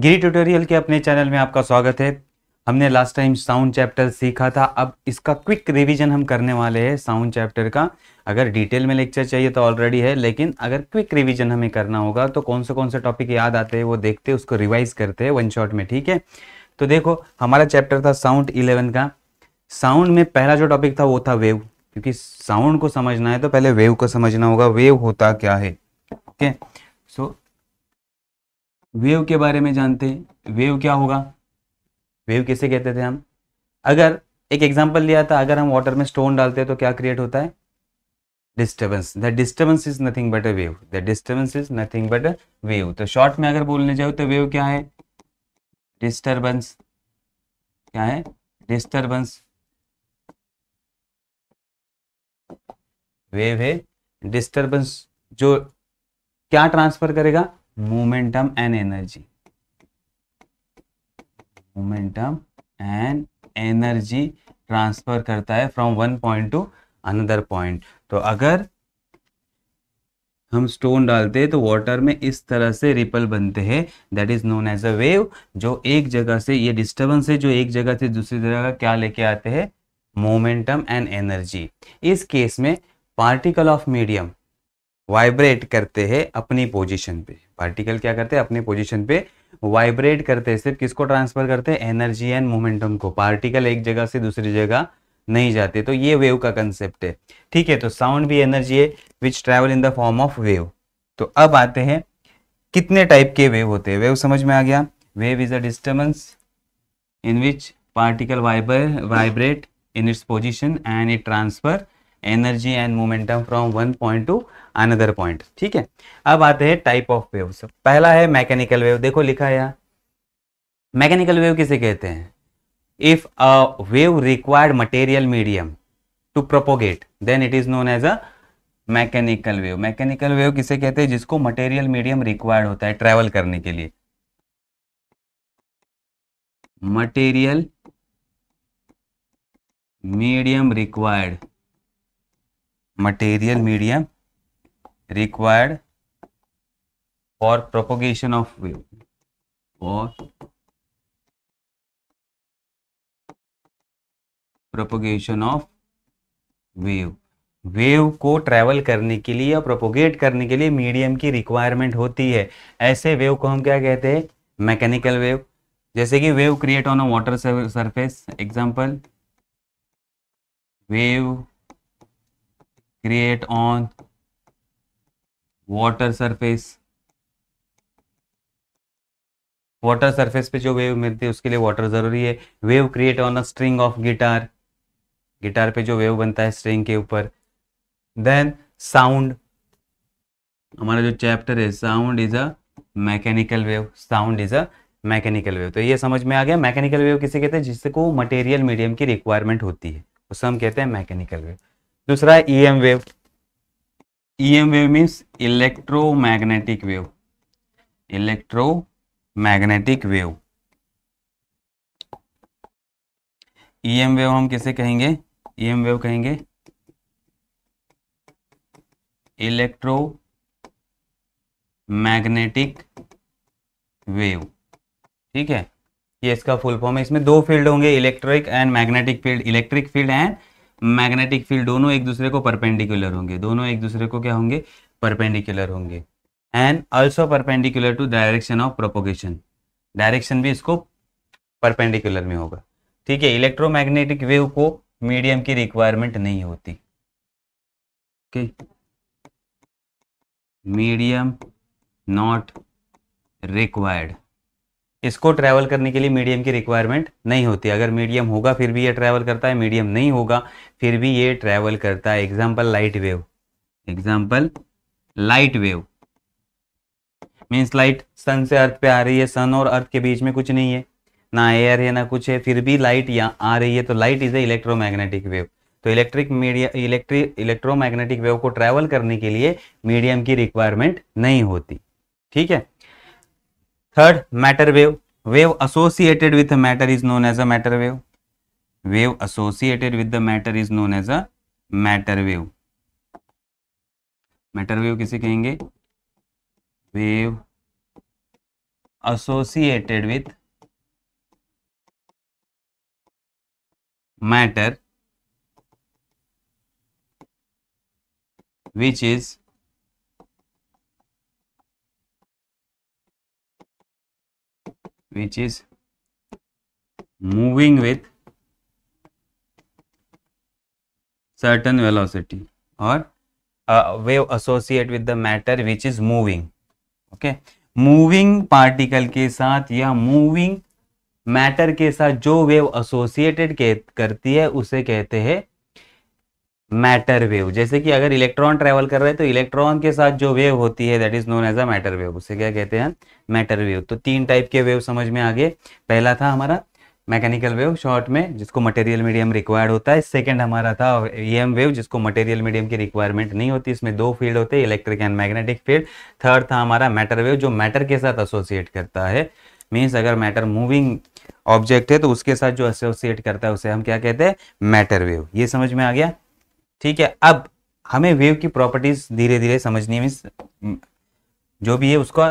गिरी tutorial के अपने channel में आपका स्वागत है हमने लास्ट टाइम साउंड चैप्टर सीखा था अब इसका क्विक रिवीजन हम करने वाले हैं साउंड चैप्टर का अगर डिटेल में लेक्चर चाहिए तो ऑलरेडी है लेकिन अगर क्विक रिवीजन हमें करना होगा तो कौन से कौन से टॉपिक याद आते हैं वो देखते हैं उसको रिवाइज करते हैं वन शॉट में ठीक है तो देखो हमारा चैप्टर था साउंड इलेवन का साउंड में पहला जो टॉपिक था वो था वेव क्योंकि साउंड को समझना है तो पहले वेव को समझना होगा वेव होता क्या है ठीक है वेव के बारे में जानते हैं वेव क्या होगा वेव किसे कहते थे हम अगर एक एग्जाम्पल लिया था अगर हम वाटर में स्टोन डालते हैं तो क्या क्रिएट होता है disturbance the disturbance is nothing but a wave the disturbance is nothing but a wave तो शॉर्ट में अगर बोलने जाओ तो वेव क्या है डिस्टर्बेंस क्या है डिस्टर्बेंस वेव है डिस्टर्बेंस जो क्या ट्रांसफर करेगा momentum and energy momentum and energy transfer करता है from one point to another point तो अगर हम स्टोन डालते हैं तो वाटर में इस तरह से रिपल बनते हैं that is known as a wave जो एक जगह से ये डिस्टर्बेंस है जो एक जगह से दूसरी जगह क्या लेके आते हैं मोमेंटम एंड एनर्जी इस केस में पार्टिकल ऑफ मीडियम वाइब्रेट करते हैं अपनी पोजीशन पे पार्टिकल क्या करते हैं अपनी पोजीशन पे वाइब्रेट करते हैं सिर्फ किसको ट्रांसफर करते हैं एनर्जी एंड मोमेंटम को पार्टिकल एक जगह से दूसरी जगह नहीं जाते तो ये वेव का कंसेप्ट है ठीक है तो साउंड भी एनर्जी है which travel in the form of wave तो अब आते हैं कितने टाइप के वेव होते हैं वेव समझ में आ गया wave is a disturbance in which particle vibra vibrate in its position and it transfer energy and momentum from one point to another point ठीक है अब आते हैं टाइप ऑफ वेव्स पहला है मैकेनिकल वेव देखो लिखा है यहाँ मैकेनिकल वेव किसे कहते हैं if a wave required material medium to propagate then it is known as a mechanical wave mechanical wave किसे कहते हैं जिसको मटेरियल मीडियम रिक्वायर्ड होता है ट्रेवल करने के लिए material medium required material medium required for propagation of wave और propagation of wave वेव को ट्रैवल करने के लिए या प्रोपोगेट करने के लिए मीडियम की रिक्वायरमेंट होती है ऐसे वेव को हम क्या कहते हैं मैकेनिकल वेव जैसे कि wave create on a water surface example wave create on water surface water surface पे जो वेव मिलती है उसके लिए वाटर जरूरी है wave create on a string of guitar guitar पे जो वेव बनता है स्ट्रिंग के ऊपर देन साउंड हमारा जो चैप्टर है sound is a mechanical wave sound is a mechanical wave तो ये समझ में आ गया मैकेनिकल वेव किसे कहते हैं जिससे को मटेरियल मीडियम की रिक्वायरमेंट होती है उसे हम कहते हैं मैकेनिकल वेव दूसरा है E M wave EM wave means electromagnetic wave electromagnetic wave E M wave हम किसे कहेंगे ई एम वेव कहेंगे इलेक्ट्रो मैग्नेटिक वेव ठीक है ये इसका फुल फॉर्म है इसमें दो फील्ड होंगे electric and magnetic field electric field and magnetic field दोनों एक दूसरे को परपेंडिकुलर होंगे दोनों एक दूसरे को क्या होंगे परपेंडिकुलर होंगे and also perpendicular to direction of propagation direction भी इसको परपेंडिकुलर में होगा ठीक है इलेक्ट्रोमैग्नेटिक वेव को मीडियम की रिक्वायरमेंट नहीं होती ओके मीडियम नॉट रिक्वायर्ड इसको ट्रैवल करने के लिए मीडियम की रिक्वायरमेंट नहीं होती अगर मीडियम होगा फिर भी ये ट्रैवल करता है मीडियम नहीं होगा फिर भी ये ट्रैवल करता है example light wave example light wave means light sun से अर्थ पे आ रही है सन और अर्थ के बीच में कुछ नहीं है ना एयर है ना कुछ है फिर भी लाइट यहाँ आ रही है तो light is a electromagnetic wave तो electric media electric electromagnetic wave को ट्रैवल करने के लिए मीडियम की रिक्वायरमेंट नहीं होती ठीक है third matter wave wave associated with matter is known as a matter wave wave associated with the matter is known as a matter wave matter wave किसे कहेंगे wave associated with matter which is which is moving with certain velocity or a wave associate with the matter which is moving okay moving particle ke sath ya moving matter ke sath jo wave associated ke karti hai use kehte hai matter wave जैसे कि अगर electron travel कर रहे हैं तो electron के साथ जो वेव होती है that is known as a matter wave उसे क्या कहते हैं मैटर वेव तो तीन टाइप के वेव समझ में आ गए पहला था हमारा मैकेनिकल वेव शॉर्ट में जिसको मटेरियल मीडियम रिक्वायर्ड होता है सेकंड हमारा था ईएम e वेव जिसको मटेरियल मीडियम की रिक्वायरमेंट नहीं होती इसमें दो फील्ड होते हैं electric and magnetic field third था हमारा मैटर वेव जो मैटर के साथ एसोसिएट करता है मीन्स अगर मैटर मूविंग ऑब्जेक्ट है तो उसके साथ जो एसोसिएट करता है उसे हम क्या कहते हैं मैटर वेव ये समझ में आ गया ठीक है अब हमें वेव की प्रॉपर्टीज धीरे धीरे समझनी है जो भी है उसका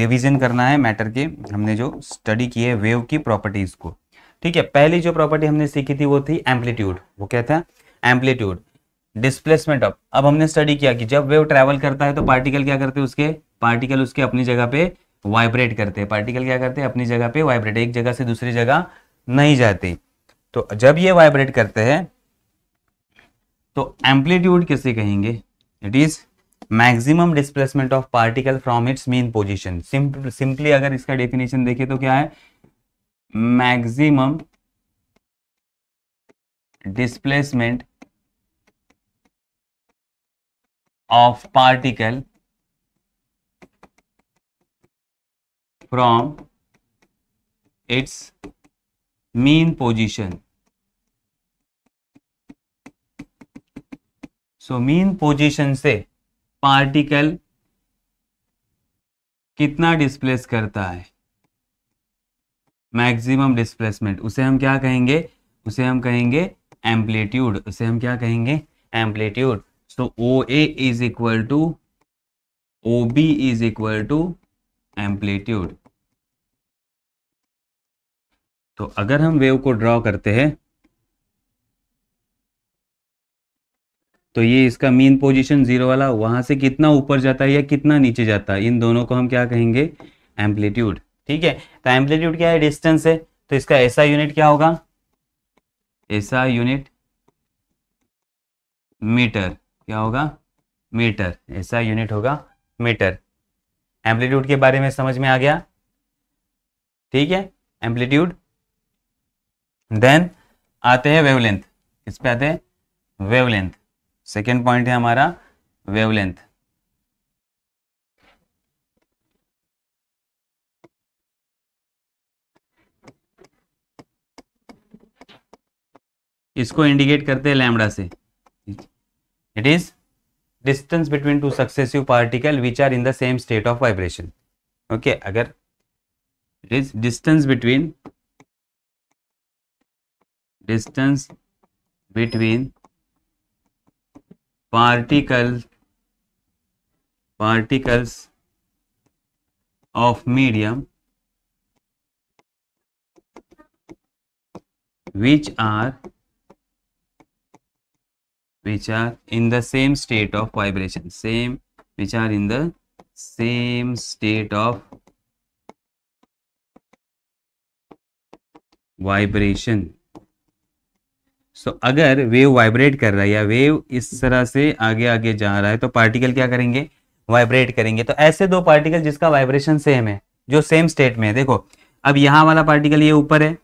रिवीजन करना है मैटर के हमने जो स्टडी की है वेव की प्रॉपर्टीज को ठीक है पहली जो प्रॉपर्टी हमने सीखी थी वो थी एम्पलीट्यूड वो क्या था एम्पलीट्यूड डिस्प्लेसमेंट ऑफ अब हमने स्टडी किया कि जब वेव ट्रैवल करता है तो पार्टिकल क्या करते हैं उसके पार्टिकल उसके अपनी जगह पे वाइब्रेट करते हैं पार्टिकल क्या करते हैं अपनी जगह पे वाइब्रेट एक जगह से दूसरी जगह नहीं जाते तो जब ये वाइब्रेट करते हैं तो एम्पलीट्यूड किसे कहेंगे it is maximum displacement of particle from its mean position simply अगर इसका डेफिनेशन देखे तो क्या है maximum displacement of particle from its mean position so mean position से पार्टिकल कितना डिस्प्लेस करता है मैक्सिमम डिस्प्लेसमेंट उसे हम क्या कहेंगे उसे हम कहेंगे एम्पलीट्यूड उसे हम क्या कहेंगे amplitude so O A is equal to O B is equal to amplitude तो अगर हम वेव को ड्रॉ करते हैं तो ये इसका मीन पोजीशन जीरो वाला वहां से कितना ऊपर जाता है या कितना नीचे जाता है इन दोनों को हम क्या कहेंगे एम्पलीट्यूड ठीक है तो एम्पलीट्यूड क्या है डिस्टेंस है तो इसका ऐसा यूनिट क्या होगा ऐसा यूनिट मीटर क्या होगा मीटर ऐसा यूनिट होगा मीटर एम्पलीट्यूड के बारे में समझ में आ गया ठीक है एम्पलीट्यूड देन आते हैं वेवलेंथ इस पे आते हैं वेवलेंथ सेकेंड पॉइंट है हमारा वेवलेंथ इसको इंडिकेट करते हैं लैमडा से it is distance between two successive particle which are in the same state of vibration okay अगर it is distance between distance between particle particles of medium which are which are in the same state of vibration same which are in the same state of vibration so so, अगर वेव वाइब्रेट कर रहा है या wave इस तरह से आगे आगे जा रहा है तो पार्टिकल क्या करेंगे वाइब्रेट करेंगे तो ऐसे दो पार्टिकल जिसका वाइब्रेशन सेम है जो सेम स्टेट में है देखो अब यहाँ वाला पार्टिकल ये ऊपर है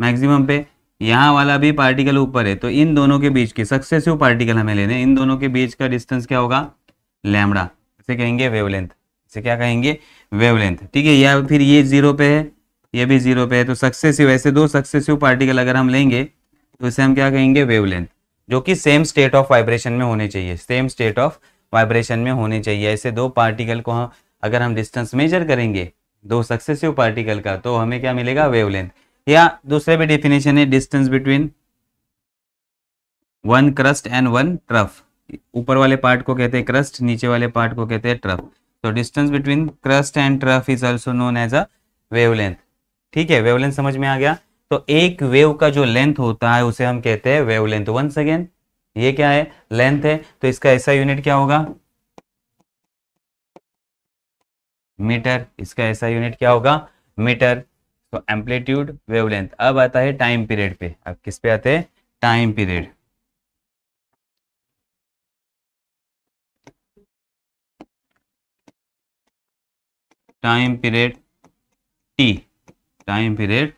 मैक्सिमम पे यहाँ वाला भी पार्टिकल ऊपर है तो इन दोनों के बीच के सक्सेसिव पार्टिकल हमें लेने इन दोनों के बीच का डिस्टेंस क्या होगा लैमड़ा इसे कहेंगे वेवलेंथ इसे क्या कहेंगे वेवलेंथ ठीक है या फिर ये जीरो पे है ये भी जीरो पे है तो सक्सेसिव ऐसे दो सक्सेसिव पार्टिकल अगर हम लेंगे तो इसे हम क्या कहेंगे वेवलेंथ जो कि सेम स्टेट ऑफ वाइब्रेशन में होने चाहिए सेम स्टेट ऑफ वाइब्रेशन में होने चाहिए ऐसे दो पार्टिकल को हम अगर हम डिस्टेंस मेजर करेंगे दो सक्सेसिव पार्टिकल का तो हमें क्या मिलेगा वेवलेंथ या दूसरे भी डेफिनेशन है distance between one crest and one trough ऊपर वाले पार्ट को कहते हैं क्रस्ट नीचे वाले पार्ट को कहते हैं ट्रफ तो distance between crest and trough is also known as a wavelength ठीक है वेवलेंथ समझ में आ गया तो एक वेव का जो लेंथ होता है उसे हम कहते हैं वेव लेंथ वंस अगेन ये क्या है लेंथ है तो इसका ऐसा यूनिट क्या होगा मीटर इसका ऐसा यूनिट क्या होगा मीटर तो एम्पलीट्यूड वेवलेंथ अब आता है टाइम पीरियड पे अब किस पे आते हैं time period time period T time period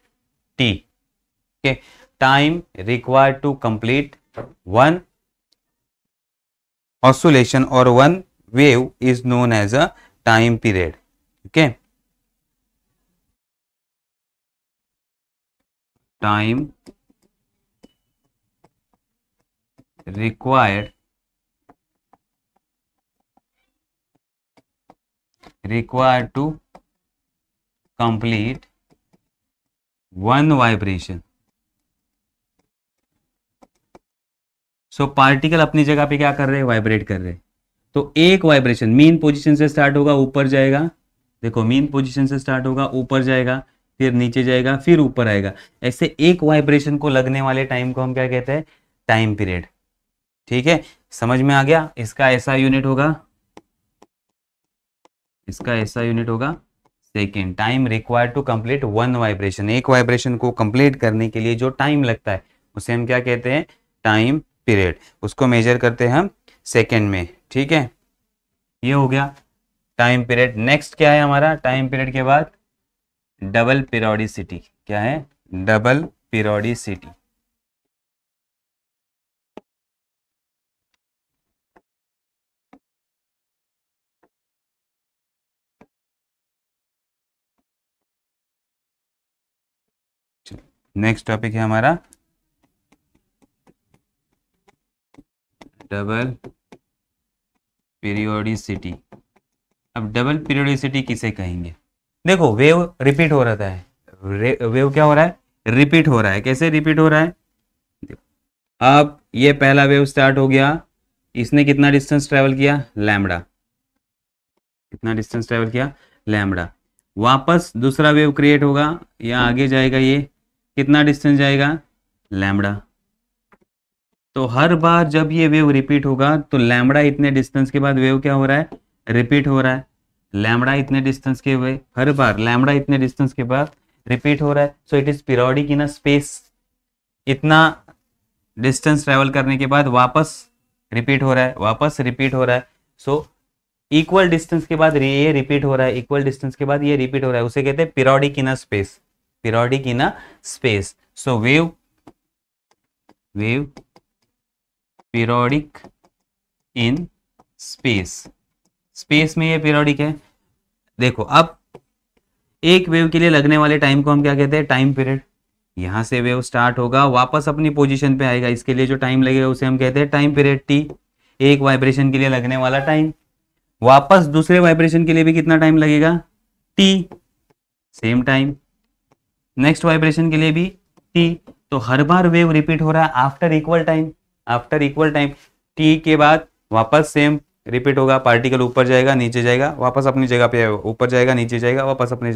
t okay time required to complete one oscillation or one wave is known as a time period okay time required required to complete one vibration so particle अपनी जगह पे क्या कर रहे हैं vibrate कर रहे हैं तो एक वाइब्रेशन मीन पोजीशन से स्टार्ट होगा ऊपर जाएगा देखो मीन पोजीशन से स्टार्ट होगा ऊपर जाएगा फिर नीचे जाएगा फिर ऊपर आएगा ऐसे एक वाइब्रेशन को लगने वाले टाइम को हम क्या कहते हैं टाइम पीरियड ठीक है समझ में आ गया इसका ऐसा यूनिट होगा इसका ऐसा यूनिट होगा second time require to complete one vibration एक वाइब्रेशन को कंप्लीट करने के लिए जो टाइम लगता है उसे हम क्या कहते हैं टाइम पीरियड उसको मेजर करते हैं हम सेकेंड में ठीक है ये हो गया टाइम पीरियड नेक्स्ट क्या है हमारा टाइम पीरियड के बाद डबल पीरियोडिसिटी क्या है डबल पीरियोडिसिटी नेक्स्ट टॉपिक है हमारा डबल पीरियोडिसिटी अब डबल पीरियोडिसिटी किसे कहेंगे देखो वेव रिपीट हो रहा है वेव क्या हो रहा है रिपीट हो रहा है कैसे रिपीट हो रहा है अब ये पहला वेव स्टार्ट हो गया इसने कितना डिस्टेंस ट्रेवल किया लैमडा कितना डिस्टेंस ट्रेवल किया लैमडा वापस दूसरा वेव क्रिएट होगा या आगे जाएगा ये कितना डिस्टेंस जाएगा लैमड़ा तो हर बार जब ये वेव रिपीट होगा तो लैमड़ा इतने डिस्टेंस के बाद वेव क्या हो रहा है रिपीट हो रहा है लैमड़ा इतने डिस्टेंस के वे हर बार लैमड़ा इतने डिस्टेंस के बाद रिपीट हो रहा है so it is periodic in a space इतना डिस्टेंस ट्रेवल करने के बाद वापस रिपीट हो रहा है वापस रिपीट हो रहा है सो इक्वल डिस्टेंस के बाद ये रिपीट हो रहा है इक्वल डिस्टेंस के बाद ये रिपीट हो रहा है उसे कहते हैं periodic in a space periodic in a space. So, wave, wave periodic in space. Space में ये पीरियोडिक है देखो अब एक वेव के लिए लगने वाले टाइम को हम क्या कहते हैं टाइम पीरियड यहां से वेव स्टार्ट होगा वापस अपनी पोजीशन पे आएगा इसके लिए जो टाइम लगेगा उसे हम कहते हैं टाइम पीरियड टी एक वाइब्रेशन के लिए लगने वाला टाइम वापस दूसरे वाइब्रेशन के लिए भी कितना टाइम लगेगा T same time next vibration के लिए भी टी तो हर बार वेव रिपीट हो रहा है after equal time after equal time T के बाद वापस सेम रिपीट होगा पार्टिकल ऊपर जाएगा नीचे जाएगा वापस अपनी जगह पे आएगा ऊपर जाएगा नीचे जाएगा वापस अपनी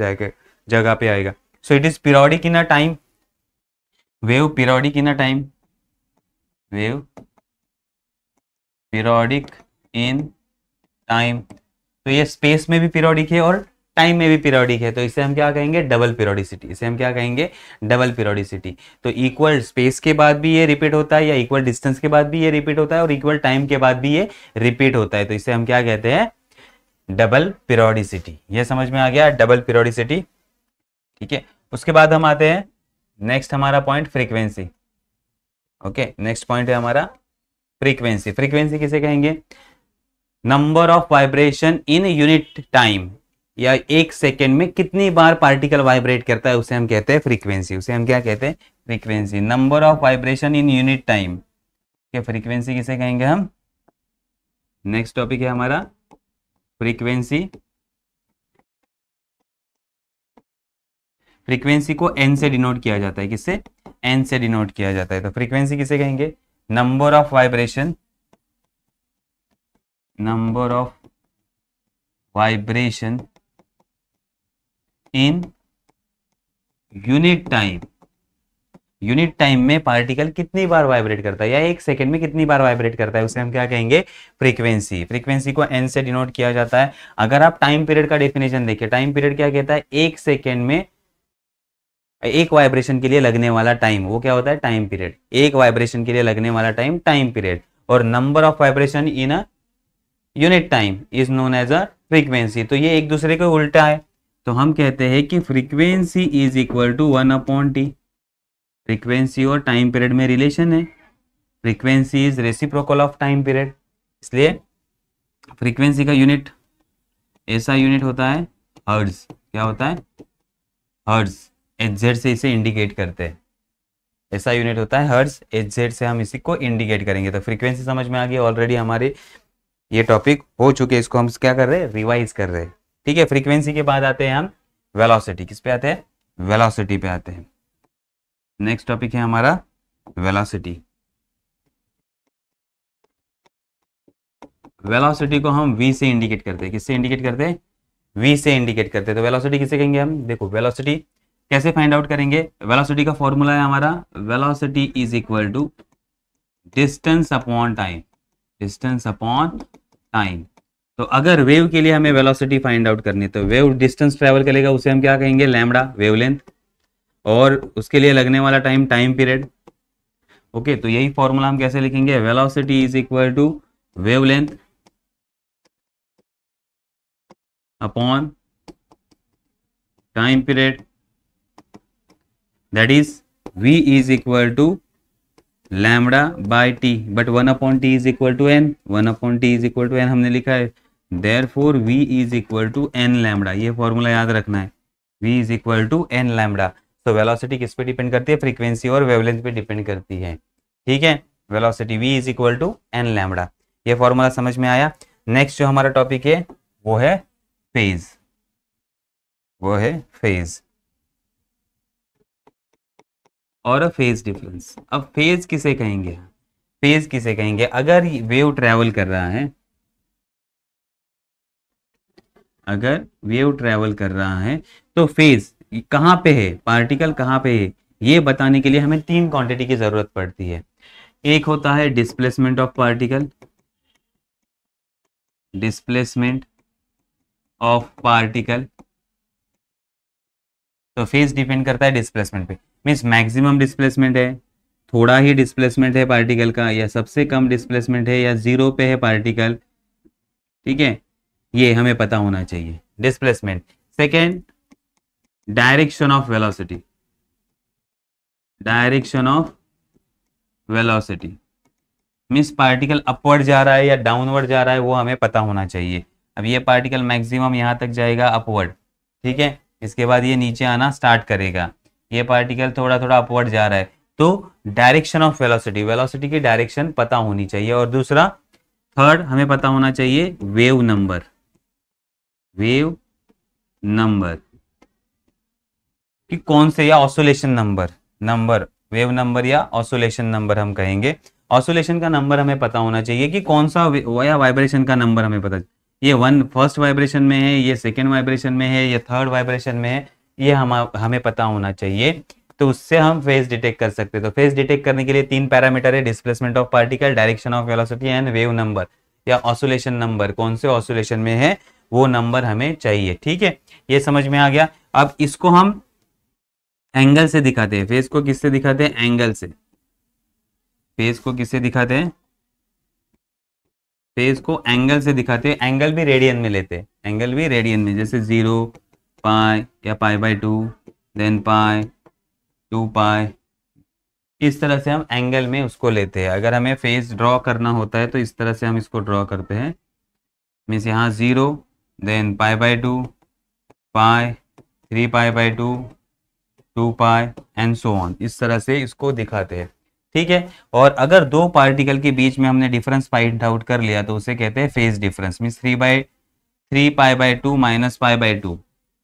जगह पे आएगा so it is periodic in a time wave periodic in a time wave periodic in time तो ये स्पेस में भी पीरियोडिक है और टाइम में भी पीरियोडिक है तो इसे हम क्या कहेंगे डबल पीरियोडिसिटी इसे हम क्या कहेंगे डबल पीरियोडिसिटी तो इक्वल स्पेस के बाद भी ये रिपीट होता है या इक्वल डिस्टेंस के बाद भी ये रिपीट होता है और इक्वल टाइम के बाद भी ये रिपीट होता है तो इसे हम क्या कहते हैं डबल पीरियोडिसिटी ये समझ में आ गया डबल पीरियोडिसिटी ठीक है उसके बाद हम आते हैं नेक्स्ट हमारा point frequency okay next point है हमारा फ्रीक्वेंसी फ्रीक्वेंसी किसे कहेंगे number of vibration in unit time या एक सेकेंड में कितनी बार पार्टिकल वाइब्रेट करता है उसे हम कहते हैं फ्रीक्वेंसी उसे हम क्या कहते हैं frequency number of vibration in unit time क्या फ्रीक्वेंसी किसे कहेंगे हम नेक्स्ट टॉपिक है हमारा फ्रीक्वेंसी फ्रीक्वेंसी को एन से डिनोट किया जाता है किससे एन से डिनोट किया जाता है तो फ्रीक्वेंसी किसे कहेंगे number of vibration number of vibration in unit time unit time में पार्टिकल कितनी बार वाइब्रेट करता है या एक सेकंड में कितनी बार वाइब्रेट करता है उसे हम क्या कहेंगे फ्रीक्वेंसी फ्रीक्वेंसी को एन से डिनोट किया जाता है अगर आप टाइम पीरियड का डेफिनेशन देखिए टाइम पीरियड क्या कहता है एक सेकेंड में एक वाइब्रेशन के लिए लगने वाला टाइम वो क्या होता है टाइम पीरियड एक वाइब्रेशन के लिए लगने वाला टाइम टाइम पीरियड और number of vibration in a unit time is known as a frequency तो ये एक दूसरे के उल्टा है तो हम कहते हैं कि frequency is equal to one upon T frequency और टाइम पीरियड में रिलेशन है frequency is reciprocal of time period इसलिए फ्रीक्वेंसी का यूनिट ऐसा यूनिट होता है हर्ज क्या होता है हर्ज एच जेड से इसे इंडिकेट करते हैं ऐसा यूनिट होता है हर्ज एच जेड से हम इसी को इंडिकेट करेंगे तो फ्रीक्वेंसी समझ में आ गई ऑलरेडी हमारे ये टॉपिक हो चुके इसको हम क्या कर रहे हैं रिवाइज कर रहे हैं ठीक है फ्रीक्वेंसी के बाद आते हैं हम वेलोसिटी किस पे आते हैं वेलोसिटी पे आते हैं नेक्स्ट टॉपिक है हमारा वेलोसिटी वेलोसिटी को हम वी से इंडिकेट करते हैं किससे इंडिकेट करते हैं वी से इंडिकेट करते हैं तो वेलोसिटी किसे कहेंगे हम देखो वेलोसिटी कैसे फाइंड आउट करेंगे वेलोसिटी का फॉर्मूला है हमारा velocity is equal to distance upon time distance upon time तो अगर वेव के लिए हमें वेलोसिटी फाइंड आउट करनी है तो वेव डिस्टेंस ट्रेवल करेगा उसे हम क्या कहेंगे लैमडा वेवलेंथ और उसके लिए लगने वाला टाइम टाइम पीरियड ओके तो यही फॉर्मूला हम कैसे लिखेंगे velocity is equal to wavelength upon time period that is v is equal to lambda by T but one upon T is equal to N one upon T is equal to N हमने लिखा है therefore V is equal to N lambda ये formula याद रखना है V is equal to N lambda तो velocity किस पे डिपेंड करती है फ्रीक्वेंसी और वेवलेंथ पे डिपेंड करती है ठीक है velocity V is equal to N lambda ये फॉर्मूला समझ में आया नेक्स्ट जो हमारा टॉपिक है वो है फेज वो है फेज और फेज डिफरेंस अब फेज किसे कहेंगे फेज किसे कहेंगे अगर वेव ट्रेवल कर रहा है अगर वेव ट्रेवल कर रहा है तो फेज कहाँ पे है पार्टिकल कहाँ पे है ये बताने के लिए हमें तीन क्वांटिटी की जरूरत पड़ती है एक होता है displacement of particle displacement of particle तो फेज डिपेंड करता है डिस्प्लेसमेंट पे मीन्स मैक्सिमम डिस्प्लेसमेंट है थोड़ा ही डिस्प्लेसमेंट है पार्टिकल का या सबसे कम डिस्प्लेसमेंट है या जीरो पे है पार्टिकल ठीक है ये हमें पता होना चाहिए displacement second direction of velocity direction of velocity means particle upward जा रहा है या डाउनवर्ड जा रहा है वो हमें पता होना चाहिए अब ये पार्टिकल मैक्सिमम यहाँ तक जाएगा अपवर्ड ठीक है इसके बाद ये नीचे आना स्टार्ट करेगा ये पार्टिकल थोड़ा थोड़ा अपवर्ड जा रहा है तो डायरेक्शन ऑफ वेलोसिटी वेलोसिटी की डायरेक्शन पता होनी चाहिए और दूसरा थर्ड हमें पता होना चाहिए वेव नंबर वेव नंबर कि कौन से या oscillation number number wave number या ऑसोलेशन नंबर हम कहेंगे ऑसोलेशन का नंबर हमें पता होना चाहिए कि कौन सा या वाइब्रेशन का नंबर हमें पता ये वन फर्स्ट वाइब्रेशन में है ये सेकेंड वाइब्रेशन में है ये थर्ड वाइब्रेशन में है ये हम हमें पता होना चाहिए तो उससे हम फेज डिटेक्ट कर सकते हैं तो फेज डिटेक्ट करने के लिए तीन पैरामीटर है displacement of particle direction of velocity and wave number या ऑसोलेशन नंबर कौन से ऑसोलेशन में है वो नंबर हमें चाहिए ठीक है ये समझ में आ गया अब इसको हम एंगल से दिखाते हैं फेस को किससे दिखाते हैं एंगल से फेस को किससे दिखाते हैं फेस को एंगल से दिखाते हैं एंगल भी रेडियन में लेते हैं एंगल भी रेडियन में जैसे जीरो पाए या pi by two then pi two pi इस तरह से हम एंगल में उसको लेते हैं अगर हमें फेस ड्रॉ करना होता है तो इस तरह से हम इसको ड्रॉ करते हैं मीन्स यहाँ zero then pi by 2 pi 3 pi by 2 2 pi and so on इस तरह से इसको दिखाते हैं ठीक है और अगर दो पार्टिकल के बीच में हमने डिफरेंस फाइंड आउट कर लिया तो उसे कहते हैं phase difference mean three by three pi by two minus pi by two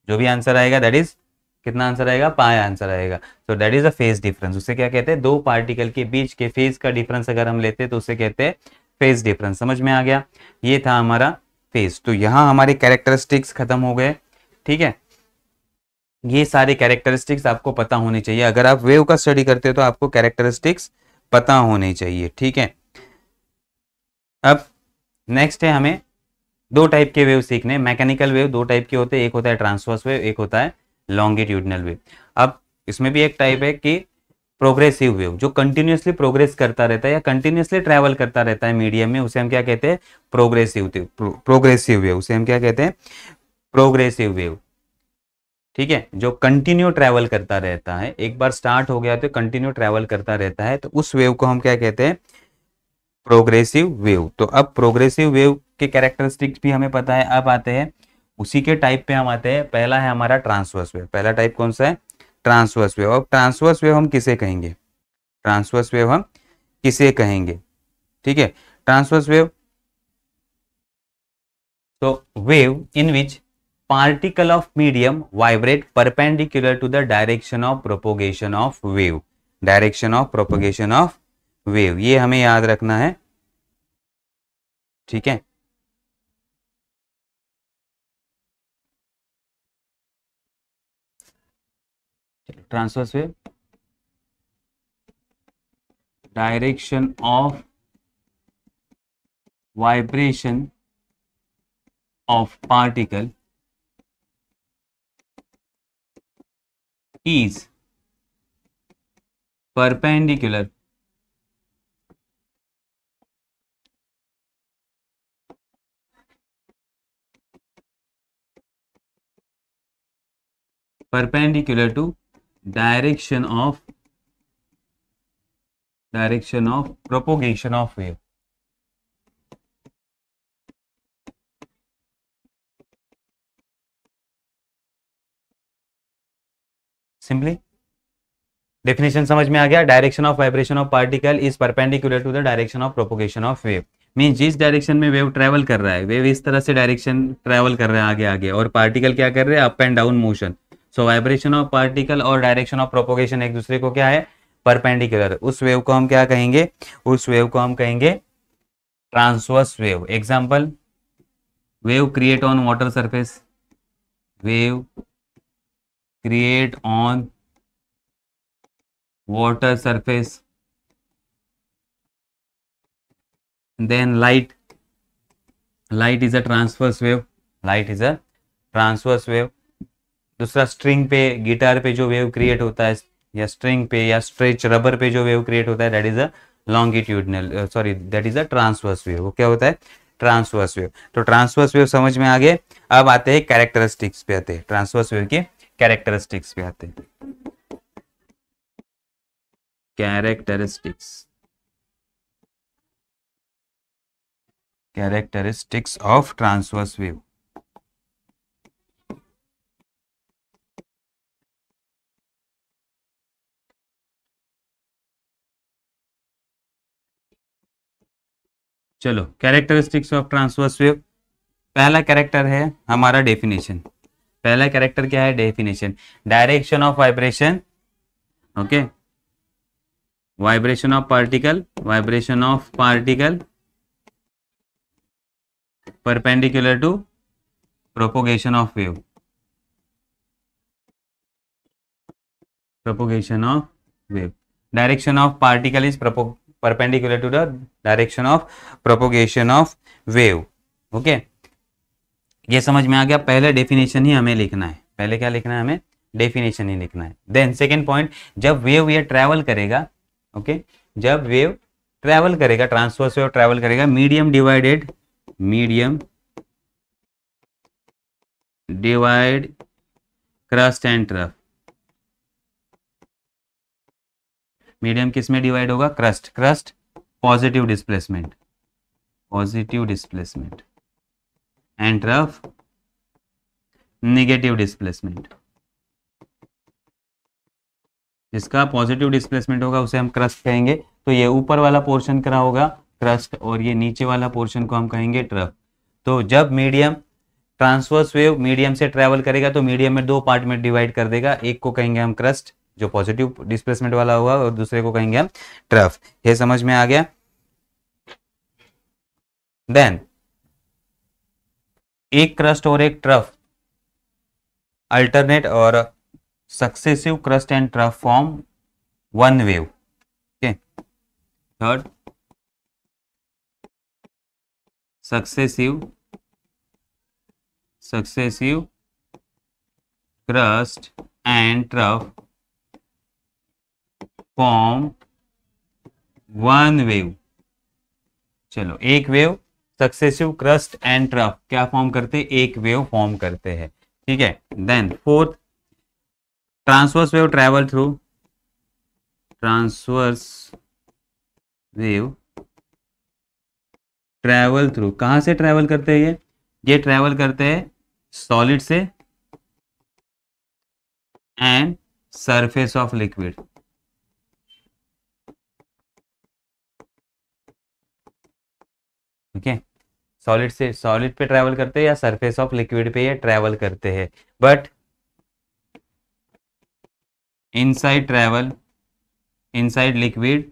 जो भी आंसर आएगा दैट इज कितना आंसर आएगा पाए आंसर आएगा so that is a phase difference उसे क्या कहते हैं दो पार्टिकल के बीच के फेज का डिफरेंस अगर हम लेते तो उसे कहते हैं फेज डिफरेंस समझ में आ गया ये था हमारा फेज तो यहां हमारे कैरेक्टरिस्टिक्स खत्म हो गए ठीक है ये सारे कैरेक्टरिस्टिक्स आपको पता होने चाहिए अगर आप वेव का स्टडी करते हो तो आपको कैरेक्टरिस्टिक्स पता होने चाहिए ठीक है अब नेक्स्ट है हमें दो टाइप के वेव सीखने मैकेनिकल वेव दो टाइप के होते हैं एक होता है ट्रांसवर्स वेव एक होता है लॉन्गिट्यूडनल वेव अब इसमें भी एक टाइप है कि प्रोग्रेसिव वेव जो कंटिन्यूसली प्रोग्रेस करता रहता है या कंटिन्यूसली ट्रेवल करता रहता है मीडियम में उसे हम क्या कहते हैं प्रोग्रेसिव प्रोग्रेसिव वेव उसे हम क्या कहते हैं प्रोग्रेसिव वेव ठीक है जो कंटिन्यू ट्रेवल करता रहता है एक बार स्टार्ट हो गया तो कंटिन्यू ट्रैवल करता रहता है तो उस वेव को हम क्या कहते हैं प्रोग्रेसिव वेव तो अब प्रोग्रेसिव वेव के कैरेक्टरिस्टिक्स भी हमें पता है अब आते हैं उसी के टाइप पे हम आते हैं पहला है हमारा ट्रांसवर्स वेव पहला टाइप कौन सा है ट्रांसवर्स वेव अब ट्रांसवर्स वेव हम किसे कहेंगे ट्रांसवर्स वेव हम किसे कहेंगे ठीक है ट्रांसवर्स वेव तो wave in which particle of medium vibrate perpendicular to the direction of propagation of wave direction of propagation of wave ये हमें याद रखना है ठीक है transverse wave direction of vibration of particle is perpendicular perpendicular to direction of direction of propagation of wave simply definition समझ में आ गया direction of vibration of particle is perpendicular to the direction of propagation of wave mean जिस direction में wave travel कर रहा है wave इस तरह से डायरेक्शन ट्रेवल कर रहा है आगे आगे और पार्टिकल क्या कर रहे हैं up and down motion so vibration of particle और डायरेक्शन ऑफ प्रोपोगेशन एक दूसरे को क्या है परपेंडिकुलर उस वेव को हम क्या कहेंगे उस वेव को हम कहेंगे transverse wave example wave create on water surface wave create on water surface then light light is a transverse wave light is a transverse wave दूसरा स्ट्रिंग पे गिटार पे जो वेव क्रिएट होता है या स्ट्रिंग पे या स्ट्रेच रबर पे जो वेव क्रिएट होता है that is a longitudinal sorry that is a transverse wave वो क्या होता है ट्रांसवर्स वेव तो ट्रांसवर्स वेव समझ में आ गए अब आते हैं कैरेक्टरिस्टिक्स पे आते हैं ट्रांसवर्स वेव के कैरेक्टरिस्टिक्स पे आते characteristics characteristics of transverse wave चलो कैरेक्टरिस्टिक्स ऑफ ट्रांसवर्स वेव पहला कैरेक्टर है हमारा डेफिनेशन पहला कैरेक्टर क्या है definition direction of vibration okay vibration of particle vibration of particle perpendicular to propagation of wave propagation of wave direction of particle is प्रपोग perpendicular to the direction of propagation of wave okay okay? ये समझ में आ गया पहले definition ही हमें लिखना है पहले क्या लिखना है हमें डेफिनेशन ही लिखना है देन सेकेंड पॉइंट जब वेव ये ट्रैवल करेगा ओके okay? जब वेव ट्रैवल करेगा ट्रांसफर्स वेव ट्रैवल करेगा medium divided medium divide crust and trough medium किस में डिवाइड होगा crust crust positive displacement positive displacement and रफ निगेटिव डिस्प्लेसमेंट जिसका पॉजिटिव डिस्प्लेसमेंट होगा उसे हम क्रस्ट कहेंगे तो ये ऊपर वाला पोर्शन करा होगा क्रस्ट और ये नीचे वाला पोर्शन को हम कहेंगे ट्रफ तो जब मीडियम ट्रांसवर्स वेव मीडियम से ट्रेवल करेगा तो मीडियम में दो पार्ट में डिवाइड कर देगा एक को कहेंगे हम क्रस्ट जो पॉजिटिव डिस्प्लेसमेंट वाला हुआ और दूसरे को कहेंगे हम ट्रफ ये समझ में आ गया देन एक क्रस्ट और एक ट्रफ अल्टरनेट और successive crust and trough form one wave okay third successive successive crust and trough form one wave चलो एक wave successive crust and trough क्या फॉर्म करते हैं एक वेव फॉर्म करते हैं ठीक है then fourth transverse wave travel through transverse wave travel through कहां से ट्रेवल करते हैं ये ये ट्रेवल करते हैं सॉलिड से एंड सरफेस ऑफ लिक्विड ठीक है सॉलिड से सॉलिड पे ट्रैवल करते हैं या सरफेस ऑफ लिक्विड पे ये ट्रैवल करते हैं but inside travel inside liquid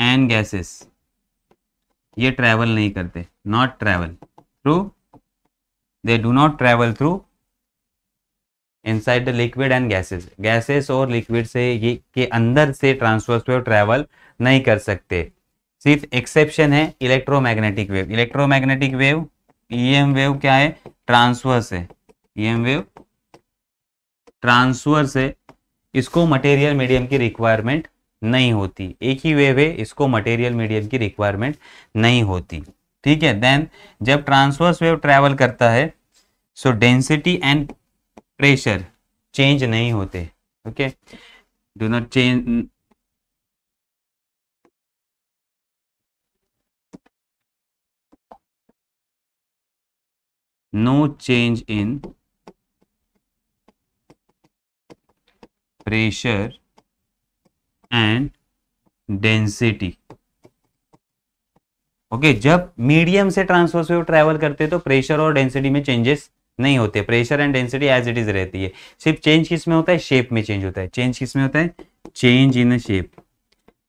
and gases ये ट्रैवल नहीं करते not travel through they do not travel through inside the liquid and gases gases और लिक्विड से ये के अंदर से ट्रांसवर्स ट्रैवल नहीं कर सकते सिर्फ एक्सेप्शन है electromagnetic wave electromagnetic wave EM wave क्या है ट्रांसवर्स है ईएम वेव ट्रांसवर्स है इसको मटेरियल मीडियम की रिक्वायरमेंट नहीं होती एक ही वेव है इसको मटेरियल मीडियम की रिक्वायरमेंट नहीं होती ठीक है देन जब ट्रांसवर्स वेव ट्रेवल करता है so density and pressure change नहीं होते okay do not change no change in pressure and density okay जब मीडियम से ट्रांसफर्स वेव ट्रैवल करते हैं तो प्रेशर और डेंसिटी में चेंजेस नहीं होते pressure and density as it is रहती है सिर्फ चेंज किस में होता है शेप में चेंज होता है चेंज किस में होता है change in a shape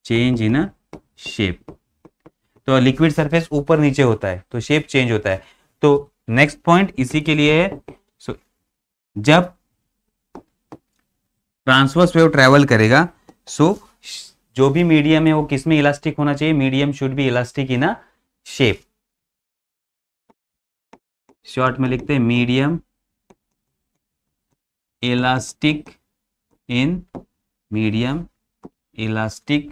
change in a shape तो लिक्विड सरफेस ऊपर नीचे होता है तो शेप चेंज होता है तो नेक्स्ट पॉइंट इसी के लिए है सो जब ट्रांसवर्स वेव ट्रेवल करेगा सो जो भी मीडियम है वो किस में इलास्टिक होना चाहिए medium should be elastic in a shape short में लिखते हैं medium elastic in medium elastic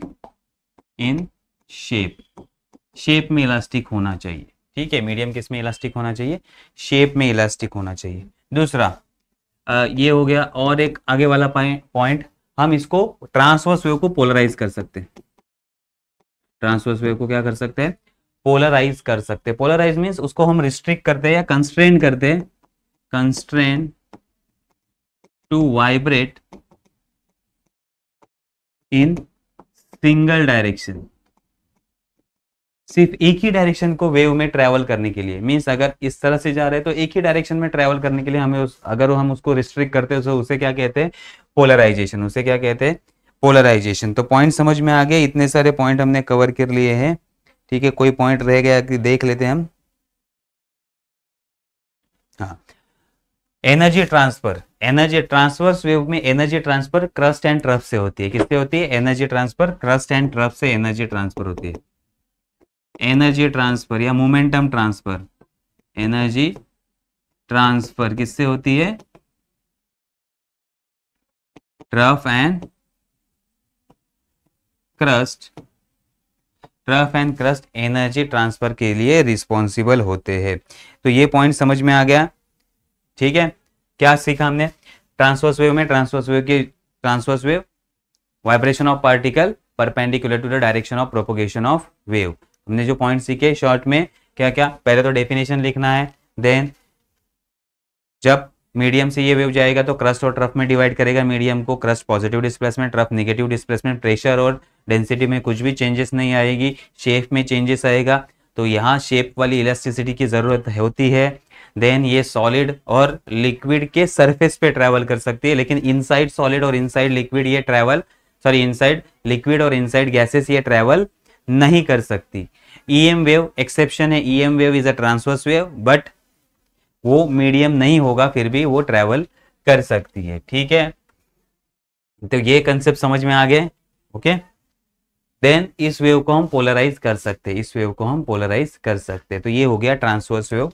in shape shape में इलास्टिक होना चाहिए ठीक है मीडियम किस में इलास्टिक होना चाहिए शेप में इलास्टिक होना चाहिए दूसरा आ, ये हो गया और एक आगे वाला पॉइंट हम इसको ट्रांसवर्स वेव को पोलराइज कर सकते हैं ट्रांसवर्स वेव को क्या कर सकते हैं पोलराइज कर सकते हैं पोलराइज मीन्स उसको हम रिस्ट्रिक्ट करते हैं या कंस्ट्रेन करते हैं constrain to vibrate in single direction सिर्फ एक ही डायरेक्शन को वेव में ट्रेवल करने के लिए मीन्स अगर इस तरह से जा रहे हैं तो एक ही डायरेक्शन में ट्रेवल करने के लिए हमें उस अगर हम उसको रिस्ट्रिक्ट करते हैं तो उसे क्या कहते हैं पोलराइजेशन उसे क्या कहते हैं पोलराइजेशन तो पॉइंट समझ में आ गए इतने सारे पॉइंट हमने कवर कर लिए हैं ठीक है कोई पॉइंट रह गया कि देख लेते हैं हम हाँ energy transfer energy transfer wave में energy transfer crust and trough से होती है किससे होती है energy transfer crust and trough से एनर्जी ट्रांसफर होती है एनर्जी ट्रांसफर या मोमेंटम ट्रांसफर एनर्जी ट्रांसफर किससे होती है trough and crust trough and crust energy transfer के लिए रिस्पॉन्सिबल होते हैं तो ये पॉइंट समझ में आ गया ठीक है क्या सीखा हमने ट्रांसवर्स वेव में ट्रांसवर्स वेव के transverse wave vibration of particle perpendicular to the direction of propagation of wave हमने जो पॉइंट सीखे शॉर्ट में क्या क्या पहले तो डेफिनेशन लिखना है देन जब मीडियम से ये वेव जाएगा तो क्रस्ट और ट्रफ में डिवाइड करेगा मीडियम को crust positive displacement trough negative displacement pressure और डेंसिटी में कुछ भी चेंजेस नहीं आएगी शेप में चेंजेस आएगा तो यहाँ शेप वाली इलेक्ट्रिसिटी की ज़रूरत होती है देन ये सॉलिड और लिक्विड के सरफेस पे ट्रैवल कर सकती है लेकिन इनसाइड सॉलिड और इनसाइड लिक्विड ये ट्रैवल सॉरी इनसाइड लिक्विड और इनसाइड गैसेस ये ट्रैवल नहीं कर सकती ईएम वेव एक्सेप्शन है EM wave is a transverse wave but वो मीडियम नहीं होगा फिर भी वो ट्रेवल कर सकती है ठीक है तो ये कंसेप्ट समझ में आ गए ओके देन इस वेव को हम पोलराइज कर सकते हैं इस वेव को हम पोलराइज कर सकते हैं तो ये हो गया ट्रांसवर्स वेव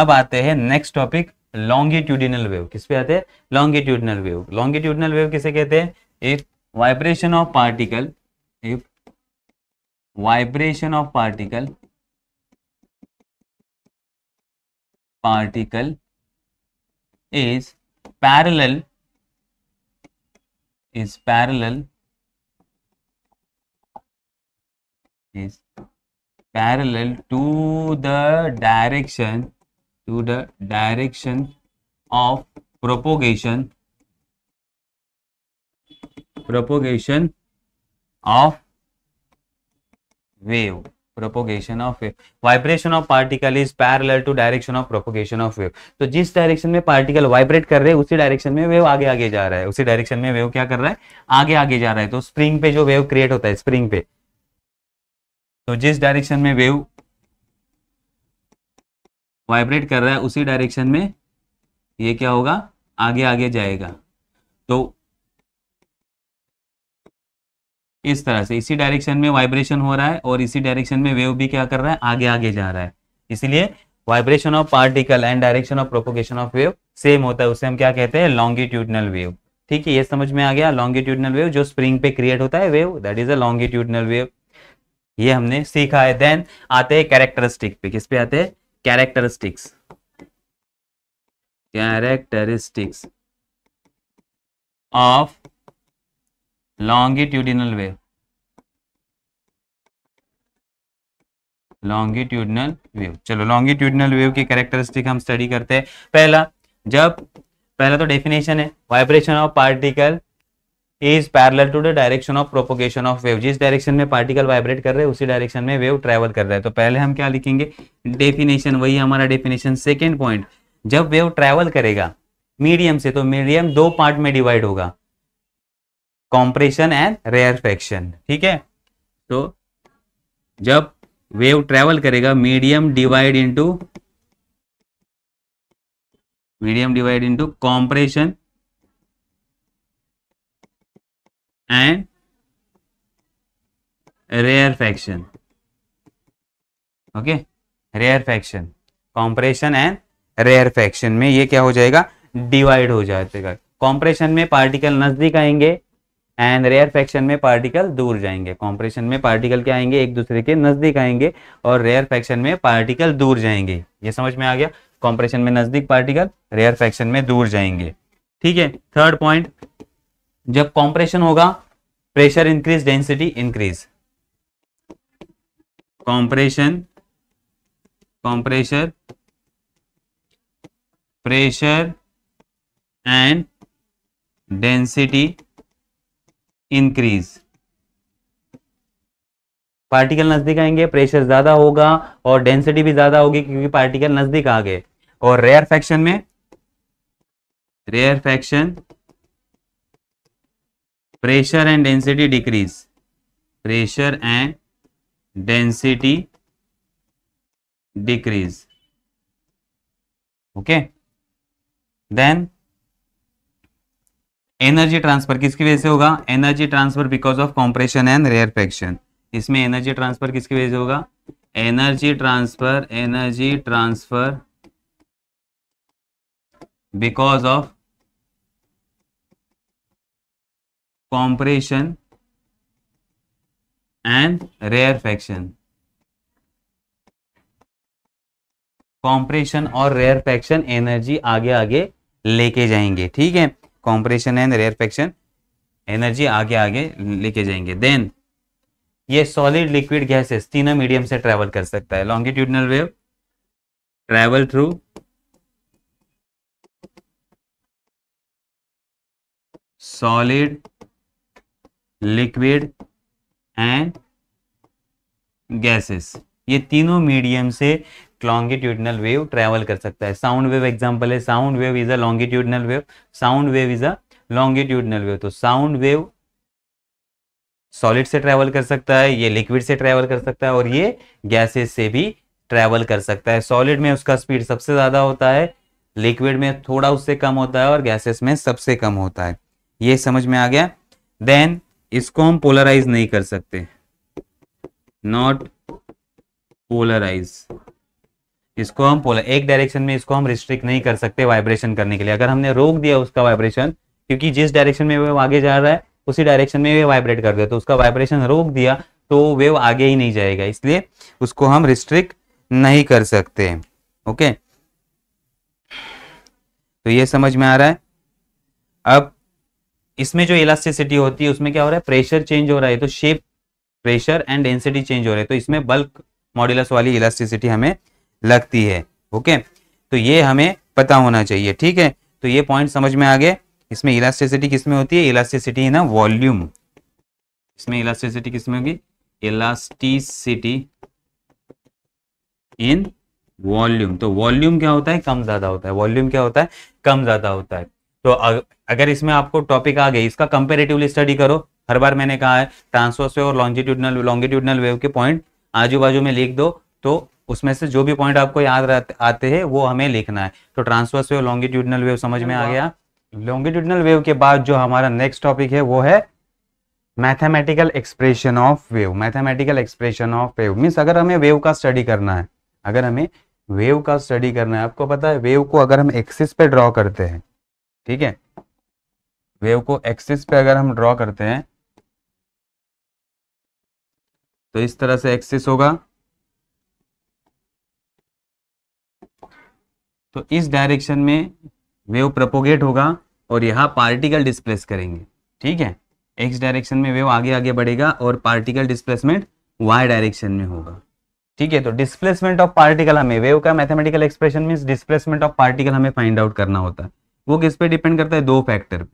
अब आते हैं नेक्स्ट टॉपिक लॉन्गिट्यूडिनल वेव किस पे आते हैं लॉन्गिट्यूडिनल वेव लॉन्गिट्यूडिनल वेव किसे कहते हैं if vibration of particle if vibration of particle particle is parallel is parallel is parallel to the direction to the direction of propagation propagation of wave propagation of wave vibration of particle is parallel to direction of propagation of wave तो जिस direction में particle vibrate कर रहे हैं उसी direction में wave आगे आगे जा रहा है उसी डायरेक्शन में वेव क्या कर रहा है आगे आगे जा रहा है तो स्प्रिंग पे जो वेव क्रिएट होता है स्प्रिंग पे तो जिस डायरेक्शन में वेव वाइब्रेट कर रहा है उसी डायरेक्शन में ये क्या होगा आगे आगे जाएगा तो इस तरह से इसी डायरेक्शन में वाइब्रेशन हो रहा है और इसी डायरेक्शन में वेव भी क्या कर रहा है आगे आगे जा रहा है इसलिए vibration of particle and direction of propagation of wave same होता है उसे हम क्या कहते हैं लॉन्गिट्यूडनल वेव ठीक है ये समझ में आ गया लॉन्गिट्यूडनल वेव जो स्प्रिंग पे क्रिएट होता है wave that is a longitudinal wave ये हमने सीखा है देन आते हैं कैरेक्टरिस्टिक पे किस पे आते हैं characteristics characteristics of longitudinal wave longitudinal wave चलो लॉन्गिट्यूडनल वेव की कैरेक्टरिस्टिक हम स्टडी करते हैं पहला जब पहला तो डेफिनेशन है vibration of particle is parallel to the direction of propagation of wave जिस डायरेक्शन में पार्टिकल वाइब्रेट कर रहे हैं उसी डायरेक्शन में वेव ट्रेवल कर रहा है तो पहले हम क्या लिखेंगे डेफिनेशन वही हमारा डेफिनेशन सेकेंड पॉइंट जब वेव ट्रेवल करेगा मीडियम से तो मीडियम दो पार्ट में डिवाइड होगा कॉम्प्रेशन एंड रेयरफेक्शन ठीक है तो जब वेव ट्रेवल करेगा medium divide into medium divide into compression and rarefaction okay rarefaction compression and rarefaction में ये क्या हो जाएगा डिवाइड हो जाएगा कॉम्प्रेशन में पार्टिकल नजदीक आएंगे एंड रेयर फैक्शन में पार्टिकल दूर जाएंगे कॉम्प्रेशन में पार्टिकल क्या आएंगे एक दूसरे के नज़दीक आएंगे और रेयर फैक्शन में पार्टिकल दूर जाएंगे ये समझ में आ गया कॉम्प्रेशन में नज़दीक पार्टिकल रेयर फैक्शन में दूर जाएंगे ठीक है थर्ड पॉइंट जब कॉम्प्रेशन होगा pressure increase density increase compression compression pressure and density increase particle नजदीक आएंगे प्रेशर ज्यादा होगा और डेंसिटी भी ज्यादा होगी क्योंकि पार्टिकल नजदीक आ गए और रेयर फैक्शन में rarefaction pressure and density decrease pressure and density decrease okay then energy transfer किसकी वजह से होगा energy transfer because of compression and rarefaction इसमें एनर्जी ट्रांसफर किसकी वजह से होगा energy transfer energy transfer because of compression and rarefaction compression और फैक्शन एनर्जी आगे आगे लेके जाएंगे ठीक है कॉम्प्रेशन एंड रेयरफेक्शन एनर्जी आगे आगे लेके जाएंगे देन ये सॉलिड लिक्विड गैसेस तीनों मीडियम से ट्रेवल कर सकता है longitudinal wave travel through solid liquid and gases ये तीनों मीडियम से लॉन्गिट्यूडनल वेव ट्रेवल कर सकता है साउंड वेव एग्जाम्पल है sound wave is a longitudinal wave sound wave is a longitudinal wave तो साउंड वेव सॉलिड से ट्रेवल कर सकता है ये लिक्विड से ट्रेवल कर सकता है और ये गैसेस से भी ट्रेवल कर सकता है सॉलिड में उसका स्पीड सबसे ज़्यादा होता है लिक्विड में थोड़ा उससे कम होता है और गैसेस में सबसे कम होता है ये समझ में आ गया देन इसको हम पोलराइज नहीं कर सकते नॉट पोलराइज इसको हम पोलर एक डायरेक्शन में इसको हम रिस्ट्रिक्ट नहीं कर सकते वाइब्रेशन करने के लिए अगर हमने रोक दिया उसका वाइब्रेशन क्योंकि जिस डायरेक्शन में वेव आगे जा रहा है उसी डायरेक्शन में वे वाइब्रेट कर दे तो उसका वाइब्रेशन रोक दिया तो वेव आगे ही नहीं जाएगा इसलिए उसको हम रिस्ट्रिक्ट नहीं कर सकते ओके तो ये समझ में आ रहा है अब इसमें जो इलास्टिसिटी होती है उसमें क्या हो रहा है प्रेशर चेंज हो रहा है तो shape pressure and density change हो रहा है तो इसमें बल्क मॉड्यूलस वाली इलास्टिसिटी हमें लगती है ओके तो ये हमें पता होना चाहिए ठीक है तो ये पॉइंट समझ में आ गए इसमें इलास्टिसिटी किसमें होती है इलास्टिसिटी इन वॉल्यूम इसमें इलास्टिसिटी किसमें होगी इलास्टिसिटी इन वॉल्यूम तो वॉल्यूम क्या होता है कम ज्यादा होता है वॉल्यूम क्या होता है कम ज्यादा होता है तो अगर इसमें आपको टॉपिक आ गई इसका कंपेरेटिवली स्टडी करो हर बार मैंने कहा है ट्रांसवर्स वेव और लॉन्जिट्यूडनल लॉन्गिट्यूडनल वेव के पॉइंट आजू बाजू में लिख दो तो उसमें से जो भी पॉइंट आपको याद आते हैं वो हमें लिखना है तो ट्रांसवर्स वेव लॉन्गिट्यूडनल वेव समझ में आ गया लॉन्गिट्यूडनल वेव के बाद जो हमारा नेक्स्ट टॉपिक है वो है mathematical expression of wave mathematical expression of wave means अगर हमें वेव का स्टडी करना है अगर हमें वेव का स्टडी करना है आपको पता है वेव को अगर हम एक्सिस पे ड्रॉ करते हैं ठीक है वेव को एक्सिस पे अगर हम ड्रॉ करते हैं तो इस तरह से एक्सिस होगा तो इस डायरेक्शन में वेव प्रपोगेट होगा और यहाँ पार्टिकल डिस्प्लेस करेंगे ठीक है एक्स डायरेक्शन में वेव आगे आगे बढ़ेगा और पार्टिकल डिस्प्लेसमेंट वाई डायरेक्शन में होगा ठीक है तो डिस्प्लेसमेंट ऑफ पार्टिकल हमें वेव का mathematical expression mean displacement of particle हमें फाइंड आउट करना होता है वो किस पे डिपेंड करता है दो फैक्टर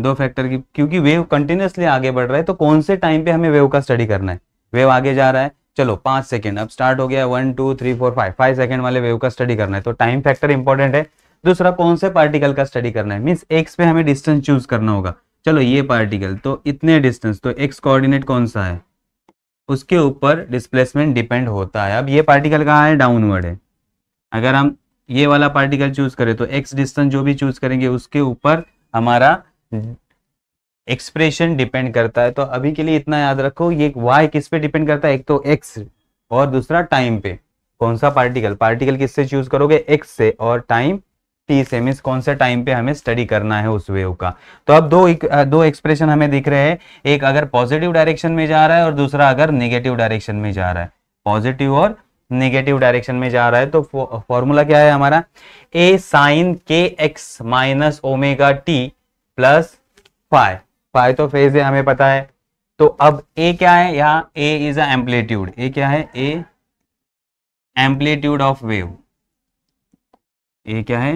दो फैक्टर की क्योंकि वेव कंटिन्यूसली आगे बढ़ रहा है तो कौन से टाइम पे हमें वेव का स्टडी करना है वेव आगे जा रहा है चलो पांच सेकेंड अब स्टार्ट हो गया one two three four five five second वाले वेव का स्टडी करना है तो टाइम फैक्टर इंपॉर्टेंट है दूसरा कौन से पार्टिकल का स्टडी करना है मीन्स एक्स पे हमें डिस्टेंस चूज करना होगा चलो ये पार्टिकल तो इतने डिस्टेंस तो एक्स कोऑर्डिनेट कौन सा है उसके ऊपर डिस्प्लेसमेंट डिपेंड होता है अब ये पार्टिकल कहाँ है डाउनवर्ड है अगर हम ये वाला पार्टिकल चूज करें तो एक्स डिस्टेंस जो भी चूज करेंगे उसके ऊपर हमारा एक्सप्रेशन डिपेंड करता है तो अभी के लिए इतना याद रखो ये वाई किस पे डिपेंड करता है एक तो एक्स और दूसरा टाइम पे कौन सा पार्टिकल पार्टिकल किससे चूज करोगे एक्स से और टाइम टी से मीन कौन से टाइम पे हमें स्टडी करना है उस वेव का तो अब दो एक, दो एक्सप्रेशन हमें दिख रहे हैं एक अगर पॉजिटिव डायरेक्शन में जा रहा है और दूसरा अगर नेगेटिव डायरेक्शन में जा रहा है पॉजिटिव और नेगेटिव डायरेक्शन में जा रहा है तो फॉर्मूला क्या है हमारा A sine K X minus omega T plus five तो फेज है हमें पता है तो अब ए क्या है यहाँ ए इज अ ए क्या है A amplitude of wave A क्या है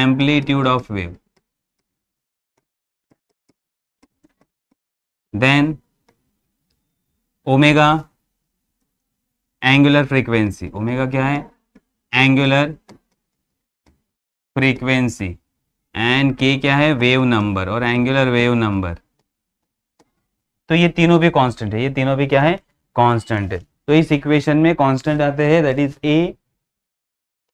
amplitude of wave then omega angular frequency omega क्या है एंगुलर फ्रीक्वेंसी एंड के क्या है वेव नंबर और एंगुलर वेव नंबर तो ये तीनों भी कांस्टेंट है ये तीनों भी क्या है कांस्टेंट है तो इस इक्वेशन में कांस्टेंट आते हैं दैट इज ए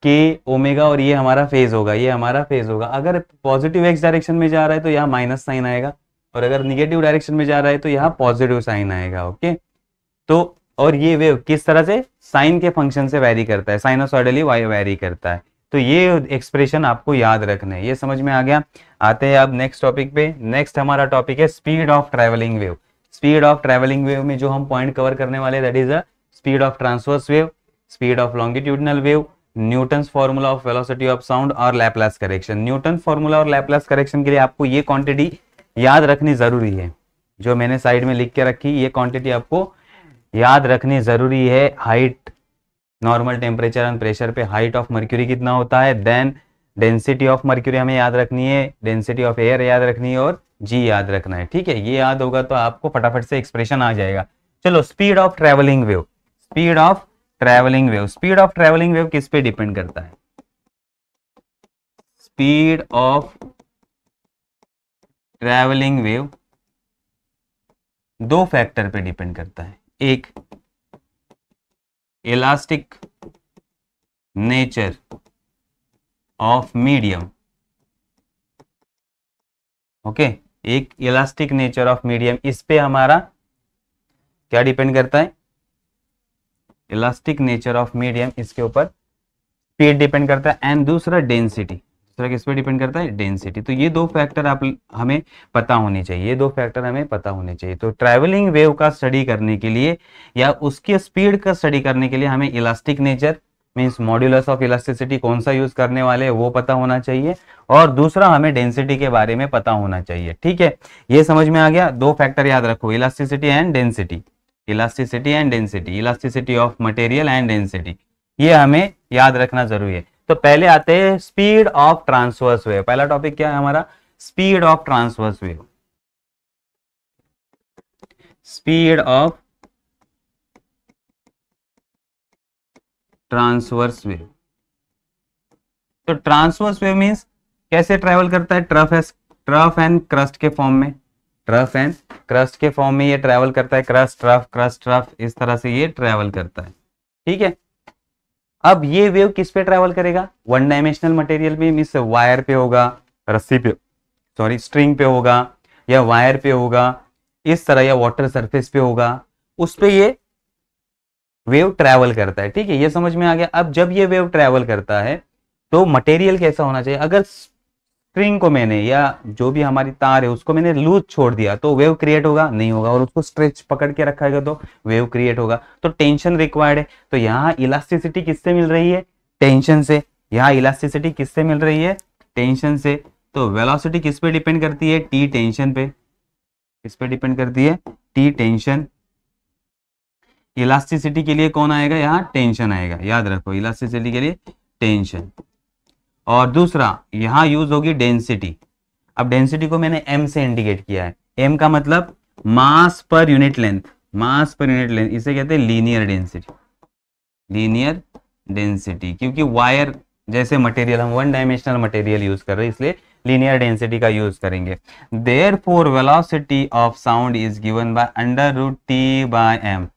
के ओमेगा और ये हमारा फेज होगा ये हमारा फेज होगा अगर पॉजिटिव एक्स डायरेक्शन में जा रहा है तो यहाँ माइनस साइन आएगा और अगर निगेटिव डायरेक्शन में जा रहा है तो यहाँ पॉजिटिव साइन आएगा ओके तो और ये वेव किस तरह से साइन के फंक्शन से वेरी करता है साइनोसॉइडली वाई वैरी करता है तो ये एक्सप्रेशन आपको याद रखना है ये समझ में आ गया आते हैं अब नेक्स्ट टॉपिक पे नेक्स्ट हमारा टॉपिक है speed of travelling wave speed of travelling wave में जो हम पॉइंट कवर करने वाले that is a speed of transverse wave speed of longitudinal wave Newton formula of velocity of sound और Laplace correction Newton formula और Laplace correction के लिए आपको ये क्वांटिटी याद रखनी जरूरी है जो मैंने साइड में लिख के रखी ये क्वांटिटी आपको याद रखनी जरूरी है height normal temperature and pressure पे हाइट ऑफ मर्क्यूरी कितना होता है देन डेंसिटी ऑफ मर्क्यूरी हमें याद रखनी है डेंसिटी ऑफ एयर याद रखनी है और जी याद रखना है ठीक है ये याद होगा तो आपको फटाफट से एक्सप्रेशन आ जाएगा चलो speed of travelling wave speed of travelling wave speed of travelling wave किस पे डिपेंड करता है स्पीड ऑफ ट्रेवलिंग वेव दो फैक्टर पे डिपेंड करता है एक elastic nature of medium okay okay, एक इलास्टिक नेचर ऑफ मीडियम इस पे हमारा क्या डिपेंड करता है इलास्टिक नेचर ऑफ मीडियम इसके ऊपर स्पीड डिपेंड करता है एंड दूसरा डेंसिटी दूसरा किस पे डिपेंड करता है डेंसिटी तो ये दो फैक्टर आप हमें पता होने चाहिए ये दो फैक्टर हमें पता होने चाहिए तो ट्रैवलिंग वेव का स्टडी करने के लिए या उसके स्पीड का स्टडी करने के लिए हमें elastic nature means modulus of elasticity कौन सा यूज करने वाले है वो पता होना चाहिए और दूसरा हमें डेंसिटी के बारे में पता होना चाहिए ठीक है ये समझ में आ गया दो फैक्टर याद रखो elasticity and density elasticity and density elasticity of material and density ये हमें याद रखना जरूरी है तो पहले आते हैं स्पीड ऑफ ट्रांसवर्स वेव पहला टॉपिक क्या है हमारा speed of transverse wave speed of transverse wave तो ट्रांसवर्स वेव मीन्स कैसे ट्रेवल करता है trough as trough and crest के फॉर्म में ट्रफ एंड क्रस्ट के फॉर्म में ये ट्रेवल करता है क्रस्ट ट्रफ क्रस्ट ट्रफ इस तरह से ये ट्रेवल करता है ठीक है अब ये वेव किस पे ट्रेवल करेगा वन डायमेंशनल मटेरियल में मीन्स वायर पे होगा रस्सी पे सॉरी स्ट्रिंग पे होगा या वायर पे होगा इस तरह या वाटर सरफेस पे होगा उस पर ये वेव ट्रैवल करता है ठीक है ये समझ में आ गया अब जब ये वेव ट्रैवल करता है तो मटेरियल कैसा होना चाहिए अगर स्ट्रिंग को मैंने या जो भी हमारी तार है उसको मैंने लूज छोड़ दिया तो वेव क्रिएट होगा नहीं होगा और उसको स्ट्रेच पकड़ के रखा गया तो वेव क्रिएट होगा तो टेंशन रिक्वायर्ड है तो यहाँ इलास्टिसिटी किससे मिल रही है टेंशन से यहाँ इलास्टिसिटी किससे मिल रही है टेंशन से तो वेलोसिटी किस पे डिपेंड करती है टी टेंशन पे किस पे डिपेंड करती है टी टेंशन इलास्टिसिटी के लिए कौन आएगा यहाँ टेंशन आएगा याद रखो इलास्टिसिटी के लिए टेंशन और दूसरा यहां यूज होगी डेंसिटी अब डेंसिटी को मैंने एम से इंडिकेट किया है एम का मतलब मास per unit length mass per unit length इसे कहते हैं लीनियर डेंसिटी लीनियर डेंसिटी क्योंकि वायर जैसे मटेरियल हम वन डायमेंशनल मटेरियल यूज कर रहे हैं इसलिए लीनियर डेंसिटी का यूज करेंगे therefore velocity of sound is given by under root T by M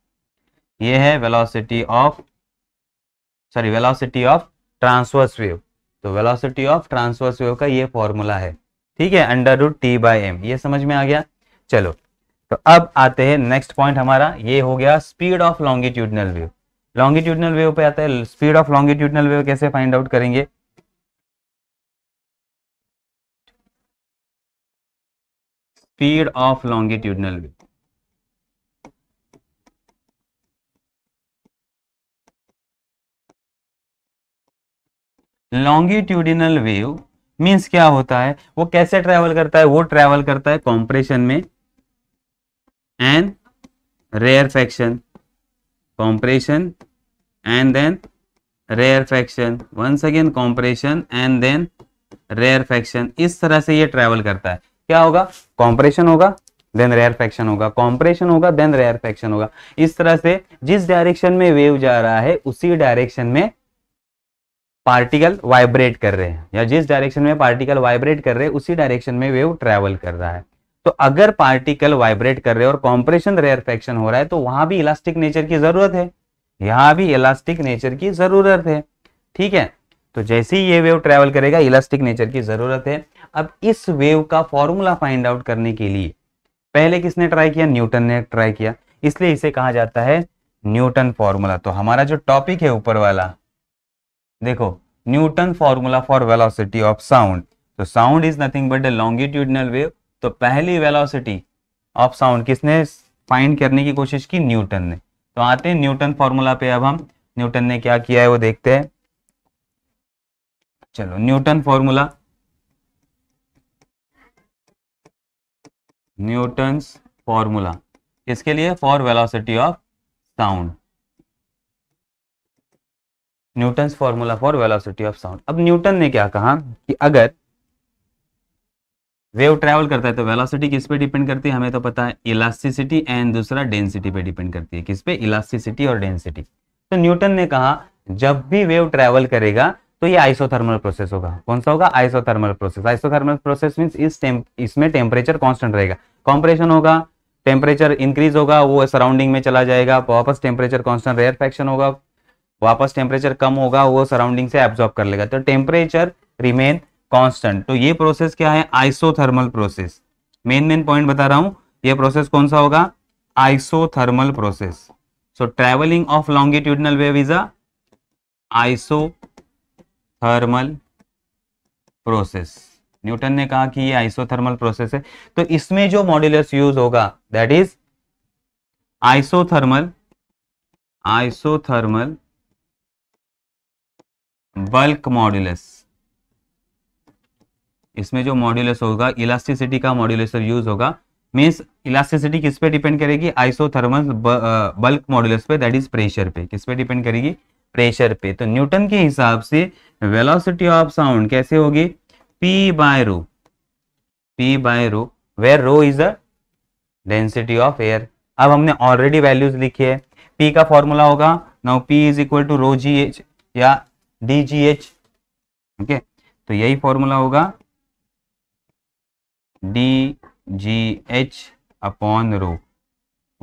ये है velocity of sorry velocity of transverse wave तो वेलोसिटी ऑफ ट्रांसवर्स वेव का ये फॉर्मूला है ठीक है under root T by M ये समझ में आ गया चलो तो अब आते हैं नेक्स्ट पॉइंट हमारा ये हो गया speed of longitudinal wave longitudinal wave पे आता है स्पीड ऑफ लॉन्गिट्यूडनल वेव कैसे फाइंड आउट करेंगे speed of longitudinal wave longitudinal wave means क्या होता है वो कैसे ट्रेवल करता है वो ट्रेवल करता है कॉम्प्रेशन में and rarefaction and then rarefaction once again compression and then rarefaction इस तरह से ये ट्रेवल करता है क्या होगा कॉम्प्रेशन होगा देन रेयर फैक्शन होगा कॉम्प्रेशन होगा देन रेयर फैक्शन होगा इस तरह से जिस डायरेक्शन में वेव जा रहा है उसी डायरेक्शन में पार्टिकल वाइब्रेट कर रहे हैं या जिस डायरेक्शन में पार्टिकल वाइब्रेट कर रहे हैं उसी डायरेक्शन में वेव ट्रेवल कर रहा है तो अगर पार्टिकल वाइब्रेट कर रहे हैं और कॉम्प्रेशन रेयरफेक्शन हो रहा है तो वहां भी इलास्टिक नेचर की जरूरत है यहां भी इलास्टिक नेचर की जरूरत है ठीक है तो जैसे ही ये वेव ट्रेवल करेगा इलास्टिक नेचर की जरूरत है अब इस वेव का फॉर्मूला फाइंड आउट करने के लिए पहले किसने ट्राई किया न्यूटन ने ट्राई किया इसलिए इसे कहा जाता है न्यूटन फॉर्मूला तो हमारा जो टॉपिक है ऊपर वाला देखो Newton formula for velocity of sound तो sound is nothing but a longitudinal wave तो पहली वेलोसिटी ऑफ साउंड किसने फाइंड करने की कोशिश की न्यूटन ने तो आते हैं न्यूटन फॉर्मूला पे अब हम न्यूटन ने क्या किया है वो देखते हैं चलो न्यूटन फॉर्मूला न्यूटन फॉर्मूला इसके लिए for velocity of sound Newton formula for velocity of sound अब न्यूटन ने क्या कहा कि अगर वेव ट्रेवल करता है तो वेलोसिटी किस पे डिपेंड करती है हमें तो पता है इलास्टिसिटी एंड दूसरा डेंसिटी पे डिपेंड करती है किस पे इलास्टिसिटी और डेंसिटी तो न्यूटन ने कहा जब भी वेव ट्रेवल करेगा तो ये आइसोथर्मल प्रोसेस होगा कौन सा होगा isothermal process isothermal process mean इस इसमें टेम्परेचर कॉन्स्टेंट रहेगा कॉम्प्रेशन होगा टेम्परेचर इंक्रीज होगा वो सराउंडिंग में चला जाएगा वापस टेम्परेचर कॉन्स्टेंट रेयर फैक्शन होगा वापस टेम्परेचर कम होगा वो सराउंडिंग से एब्जॉर्ब कर लेगा तो टेम्परेचर रिमेन कांस्टेंट तो ये प्रोसेस क्या है isothermal process main main point बता रहा हूं ये प्रोसेस कौन सा होगा isothermal process so travelling of longitudinal wave is isothermal process Newton ने कहा कि ये आइसोथर्मल प्रोसेस है तो इसमें जो मॉड्यूलस यूज होगा that is isothermal isothermal bulk modulus इसमें जो मॉड्यूलस होगा इलास्टिसिटी का मॉड्यूलेसर यूज होगा मीन्स इलास्टिसिटी किस पे डिपेंड करेगी आइसोथर्मल बल्क मॉड्यूलस पे दैट इज प्रेशर पे किस पे डिपेंड करेगी प्रेशर पे तो न्यूटन के हिसाब से वेलोसिटी ऑफ साउंड कैसे होगी P by rho P by rho where rho is a density of air अब हमने ऑलरेडी वैल्यूज लिखी है पी का फॉर्मूला होगा now P is equal to rho G H या डी जी एच ओके तो यही फॉर्मूला होगा D G H upon rho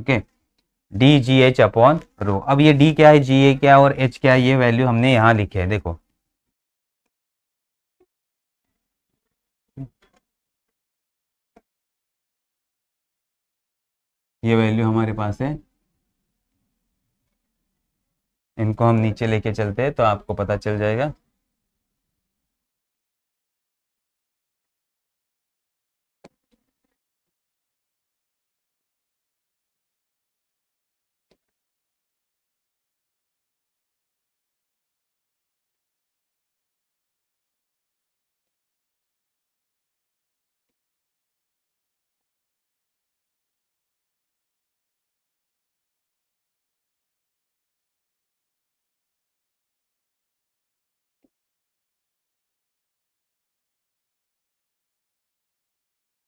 okay D G H upon rho अब ये डी क्या है जी ए क्या है और एच क्या है ये वैल्यू हमने यहां लिखे है देखो ये वैल्यू हमारे पास है इनको हम नीचे लेके चलते हैं तो आपको पता चल जाएगा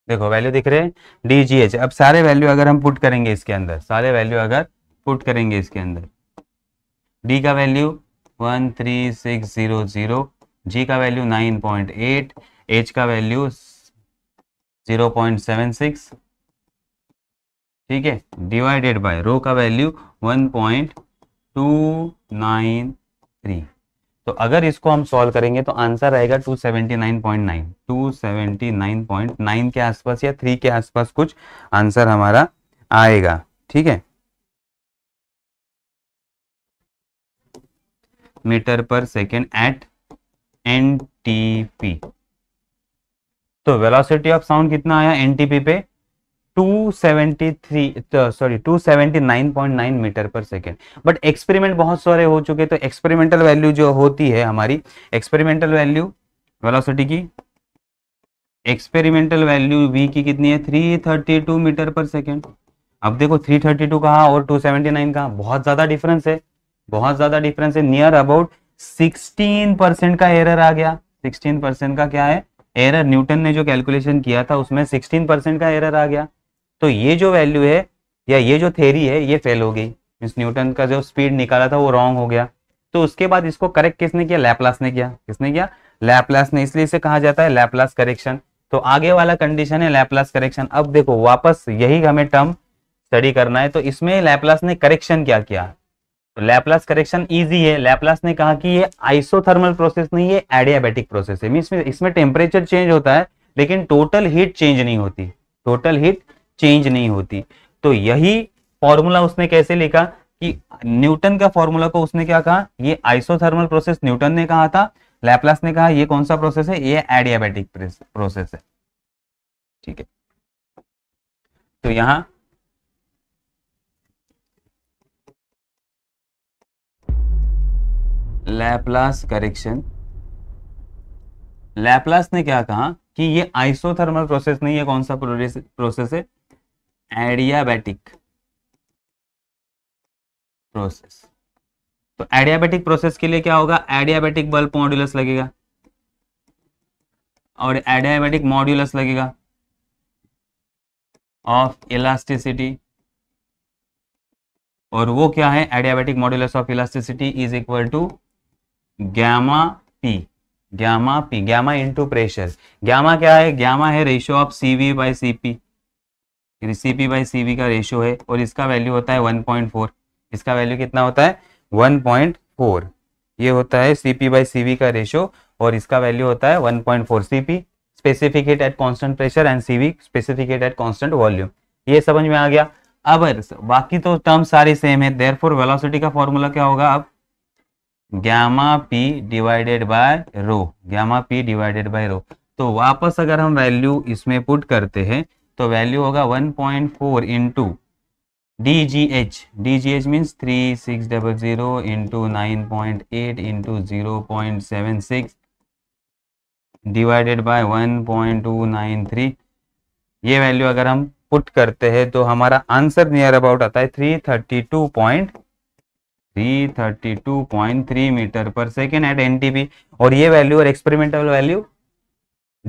देखो वैल्यू दिख रहे हैं डी जी एच अब सारे वैल्यू अगर हम पुट करेंगे इसके अंदर सारे वैल्यू अगर पुट करेंगे इसके अंदर डी का value one three six zero zero G का value nine point eight H का value zero point seven six ठीक है डिवाइडेड बाय रो का value one point two nine three तो अगर इसको हम सॉल्व करेंगे तो आंसर आएगा 279.9 279.9 के आसपास या 3 के आसपास कुछ आंसर हमारा आएगा ठीक है metre per second at N T P तो वेलोसिटी ऑफ साउंड कितना आया एन टी पी पे 273 sorry 279.9 metre per second but experiment बहुत सारे हो चुके तो एक्सपेरिमेंटल वैल्यू जो होती है हमारी एक्सपेरिमेंटल वैल्यू वेलोसिटी की एक्सपेरिमेंटल वैल्यू वी की कितनी है 332 मीटर पर सेकेंड अब देखो 332 थर्टी कहा और 279 सेवेंटी कहा बहुत ज्यादा डिफरेंस है बहुत ज्यादा डिफरेंस है नियर अबाउट 16 परसेंट का एरर आ गया 16 परसेंट का क्या है एरर न्यूटन ने जो कैलकुलेशन किया था उसमें 16 परसेंट का एरर आ गया तो ये जो वैल्यू है या ये जो थेरी है ये फेल हो गई मीन्स न्यूटन का जो स्पीड निकाला था वो रॉन्ग हो गया तो उसके बाद इसको करेक्ट किसने किया लैपलास ने किया किसने किया लैपलास ने इसलिए इसे कहा जाता है लैपलास करेक्शन तो आगे वाला कंडीशन है लैपलास करेक्शन अब देखो वापस यही हमें टर्म स्टडी करना है तो इसमें लैपलास ने करेक्शन क्या किया तो लैपलास करेक्शन इजी है लैपलास ने कहा कि ये आइसोथर्मल प्रोसेस नहीं है एडियाबेटिक प्रोसेस है मीन इसमें इसमें टेम्परेचर चेंज होता है लेकिन टोटल हीट चेंज नहीं होती टोटल हीट चेंज नहीं होती तो यही फॉर्मूला उसने कैसे लिखा कि न्यूटन का फॉर्मूला को उसने क्या कहा ये आइसोथर्मल प्रोसेस न्यूटन ने कहा था लैपलास ने कहा ये कौन सा प्रोसेस है ये एडियाबेटिक प्रोसेस है ठीक है तो यहां लैपलास करेक्शन लैपलास ने क्या कहा कि ये आइसोथर्मल प्रोसेस नहीं है कौन सा प्रोसेस है एडियाबैटिक प्रोसेस तो एडियाबैटिक प्रोसेस के लिए क्या होगा एडियाबैटिक बल्ब मॉड्यूलस लगेगा और एडियाबैटिक मॉड्यूलस लगेगा ऑफ इलास्टिसिटी और वो क्या है adiabatic modulus of elasticity is equal to gamma P gamma P gamma into pressure gamma क्या है गामा है ratio of CV by CP यानी C P by C B का रेशियो है और इसका वैल्यू होता है वन पॉइंट फोर इसका वैल्यू कितना होता है वन पॉइंट फोर ये होता है C P by C B का रेशियो और इसका वैल्यू होता है one point four C P specific heat constant pressure and C B specific heat constant volume ये समझ में आ गया अब बाकी तो टर्म सारे सेम है देर फोर वेलोसिटी का फॉर्मूला क्या होगा अब gamma P divided by rho gamma P divided by rho तो वापस अगर हम वैल्यू इसमें पुट करते हैं तो वैल्यू होगा 1.4 point four into D G H D G H means three six double zero into nine point eight into zero point seven six divided by three ये वैल्यू अगर हम पुट करते हैं तो हमारा आंसर नियर अबाउट आता है three three thirty thirty two two point point three metre per second at NTP और ये वैल्यू और एक्सपेरिमेंटल वैल्यू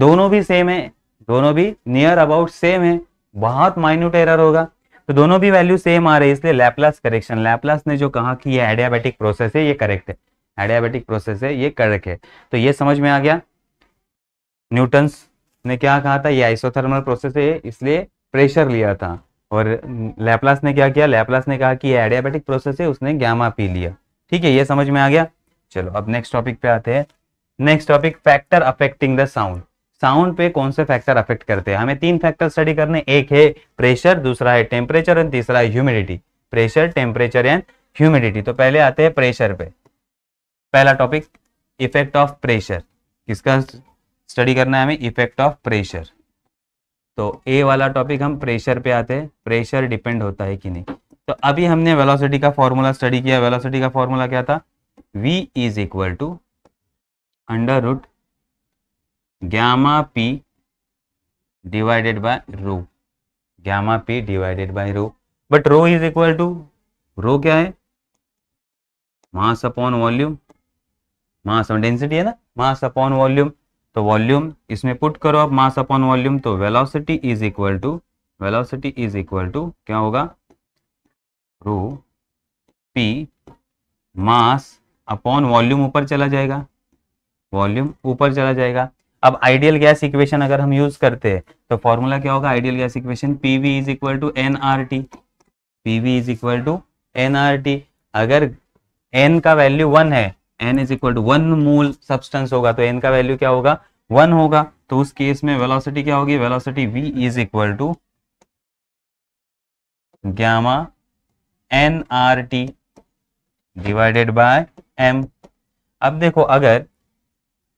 दोनों भी सेम है दोनों भी नियर अबाउट सेम है बहुत माइन्यूट एरर होगा तो दोनों भी वैल्यू सेम आ रही है इसलिए लैपलास करेक्शन लैपलास ने जो कहा कि ये एडियाबेटिक प्रोसेस है ये करेक्ट है एडियाबेटिक प्रोसेस है ये करेक्ट है तो ये समझ में आ गया न्यूटन्स ने क्या कहा था ये आइसोथर्मल प्रोसेस है इसलिए प्रेशर लिया था और लैपलास ने क्या किया लैपलास ने कहा कि ये एडियाबेटिक प्रोसेस है उसने ग्यामा पी लिया ठीक है ये समझ में आ गया चलो अब नेक्स्ट टॉपिक पे आते हैं next topic factor affecting the sound sound पे कौन से फैक्टर अफेक्ट करते हैं हमें तीन फैक्टर स्टडी करने एक है प्रेशर दूसरा है टेम्परेचर एंड तीसरा है humidity pressure temperature and humidity तो पहले आते हैं प्रेशर पे पहला टॉपिक इफेक्ट ऑफ प्रेशर किसका स्टडी करना है हमें इफेक्ट ऑफ प्रेशर तो ए वाला टॉपिक हम प्रेशर पे आते हैं प्रेशर डिपेंड होता है कि नहीं तो अभी हमने वेलोसिटी का फॉर्मूला स्टडी किया वेलोसिटी का फॉर्मूला क्या था V is equal to under root gamma p divided by rho gamma p divided by rho but rho is equal to rho क्या है mass upon volume mass density है ना mass upon volume तो volume इसमें put करो आप mass upon volume तो velocity is equal to velocity is equal to क्या होगा rho P mass upon volume ऊपर चला जाएगा वॉल्यूम ऊपर चला जाएगा अब आइडियल गैस इक्वेशन अगर हम यूज करते हैं तो फॉर्मूला क्या होगा ideal gas equation PV is equal to N R T PV is equal to N R T अगर एन का वैल्यू वन है N is equal to one mole substance होगा तो एन का वैल्यू क्या होगा वन होगा तो उस केस में वेलोसिटी क्या होगी velocity V is equal to gamma N R T divided by M अब देखो अगर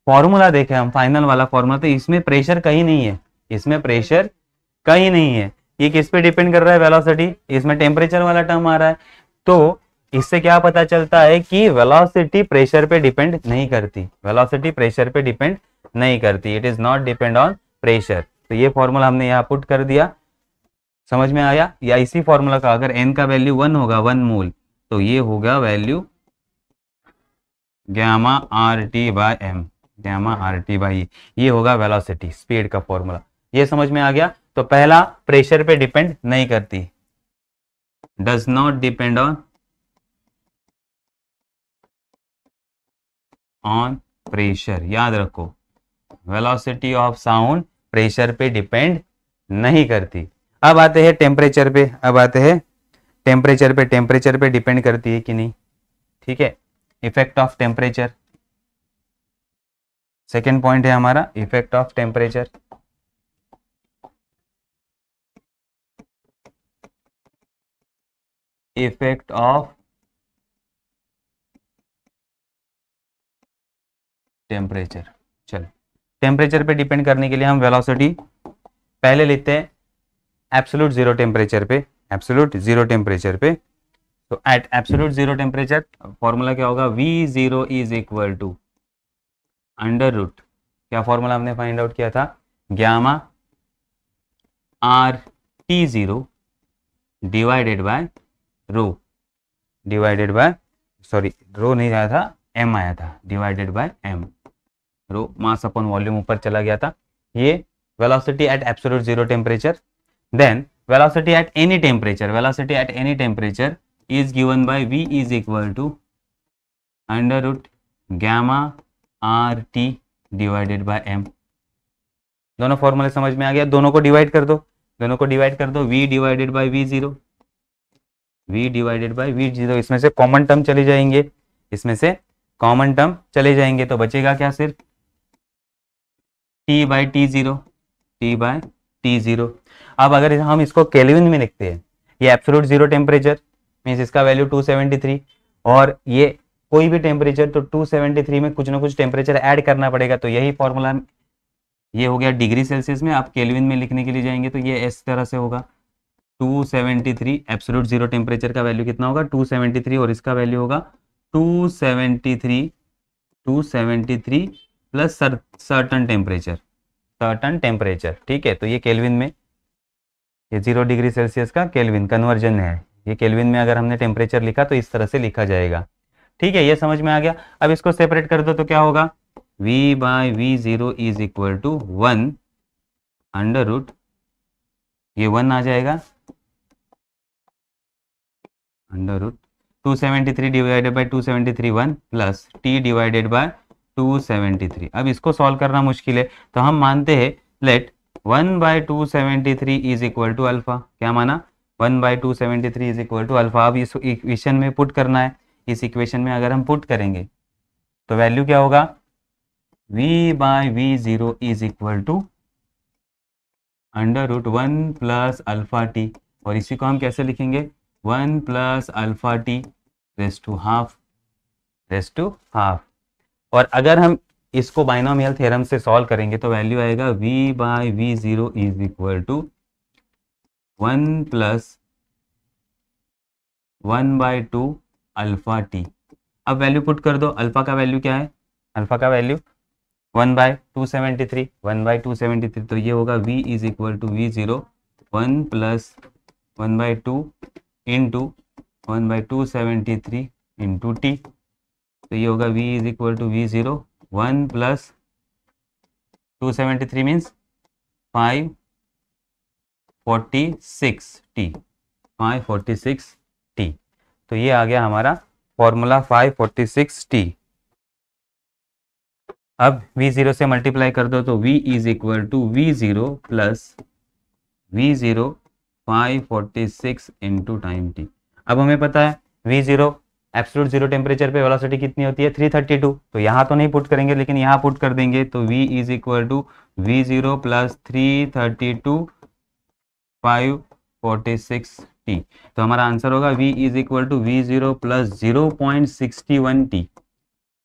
फॉर्मूला देखे हम फाइनल वाला फॉर्मूला तो इसमें प्रेशर कहीं नहीं है इसमें प्रेशर कहीं नहीं है ये किस पे डिपेंड कर रहा है वेलोसिटी इसमें टेम्परेचर वाला टर्म आ रहा है तो इससे क्या पता चलता है कि वेलोसिटी प्रेशर पे डिपेंड नहीं करती वेलोसिटी प्रेशर पे डिपेंड नहीं करती it is not depend on pressure तो ये फॉर्मूला हमने यहाँ पुट कर दिया समझ में आया या इसी फॉर्मूला का अगर एन का वैल्यू वन होगा वन मूल तो ये होगा value gamma R T by M gamma R T by ये होगा वेलोसिटी स्पीड का फॉर्मूला ये समझ में आ गया तो पहला प्रेशर पे डिपेंड नहीं करती does not depend on on pressure याद रखो वेलोसिटी ऑफ साउंड प्रेशर पे डिपेंड नहीं करती अब आते हैं टेम्परेचर पे अब आते हैं टेम्परेचर पे टेम्परेचर पे डिपेंड करती है कि नहीं ठीक है effect of temperature second point है हमारा effect of temperature effect of temperature चलो टेम्परेचर पे डिपेंड करने के लिए हम वेलोसिटी पहले लेते हैं एब्सोल्यूट जीरो टेम्परेचर पे एब्सोल्यूट जीरो टेम्परेचर पे तो at absolute zero temperature formula क्या होगा V zero is equal to under root क्या फॉर्मूला हमने फाइंड आउट किया था gamma R T zero divided by rho divided by sorry रो नहीं आया था एम आया था divided by M rho mass upon volume ऊपर चला गया था ये velocity at absolute zero temperature then velocity at any temperature velocity at any temperature is given by V is equal to under root gamma R T divided by M दोनों फॉर्मूले समझ में आ गया दोनों को डिवाइड कर दो दोनों को डिवाइड कर दो V divided by V zero V divided by V zero इसमें से कॉमन टर्म चले जाएंगे इसमें से कॉमन टर्म चले जाएंगे तो बचेगा क्या सिर्फ T by T zero T by T zero अब अगर हम इसको केल्विन में लिखते हैं ये एब्सोलूट जीरो टेम्परेचर मीन्स इसका वैल्यू टू सेवेंटी थ्री और ये कोई भी टेम्परेचर तो 273 में कुछ ना कुछ टेम्परेचर ऐड करना पड़ेगा तो यही फॉर्मूला ये हो गया डिग्री सेल्सियस में आप केल्विन में लिखने के लिए जाएंगे तो ये इस तरह से होगा 273 एब्सोल्यूट जीरो टेम्परेचर का वैल्यू कितना होगा 273 और इसका वैल्यू होगा 273 273 plus certain temperature certain temperature ठीक है तो ये केलविन में ये जीरो डिग्री सेल्सियस का केलविन कन्वर्जन है ये केलविन में अगर हमने टेम्परेचर लिखा तो इस तरह से लिखा जाएगा ठीक है ये समझ में आ गया अब इसको सेपरेट कर दो तो क्या होगा v by V zero is equal to one under root ये वन आ जाएगा under root two seventy three divided by two seventy three one plus T divided by two seventy three अब इसको सॉल्व करना मुश्किल है तो हम मानते हैं let one by two seventy three is equal to alpha क्या माना one by two seventy three is equal to alpha अब इस इक्वेशन में पुट करना है इस इक्वेशन में अगर हम पुट करेंगे तो वैल्यू क्या होगा v by V zero is equal to under root one plus alpha T और इसी को हम कैसे लिखेंगे one plus alpha T raise to half raise to half और अगर हम इसको बाइनोमियल थ्योरम से सॉल्व करेंगे तो वैल्यू आएगा v by V zero is equal to one plus one by two alpha T अब वैल्यू पुट कर दो अल्फा का वैल्यू क्या है अल्फा का value one by two seventy three one by two seventy three तो ये होगा V is equal to V zero one plus one by two into one by two seventy three into T तो ये होगा V is equal to V zero one plus two seventy three means five forty six T five forty six तो ये आ गया हमारा formula 546t अब v0 से multiply कर दो तो v is equal to V zero plus V zero five forty six into time T अब हमें पता है V zero absolute zero temperature पे वेलोसिटी कितनी होती है 332 तो यहाँ तो नहीं पुट करेंगे लेकिन यहाँ पुट कर देंगे तो v is equal to V zero plus three thirty two five forty six T तो हमारा आंसर होगा V is equal to V zero plus zero point sixty one T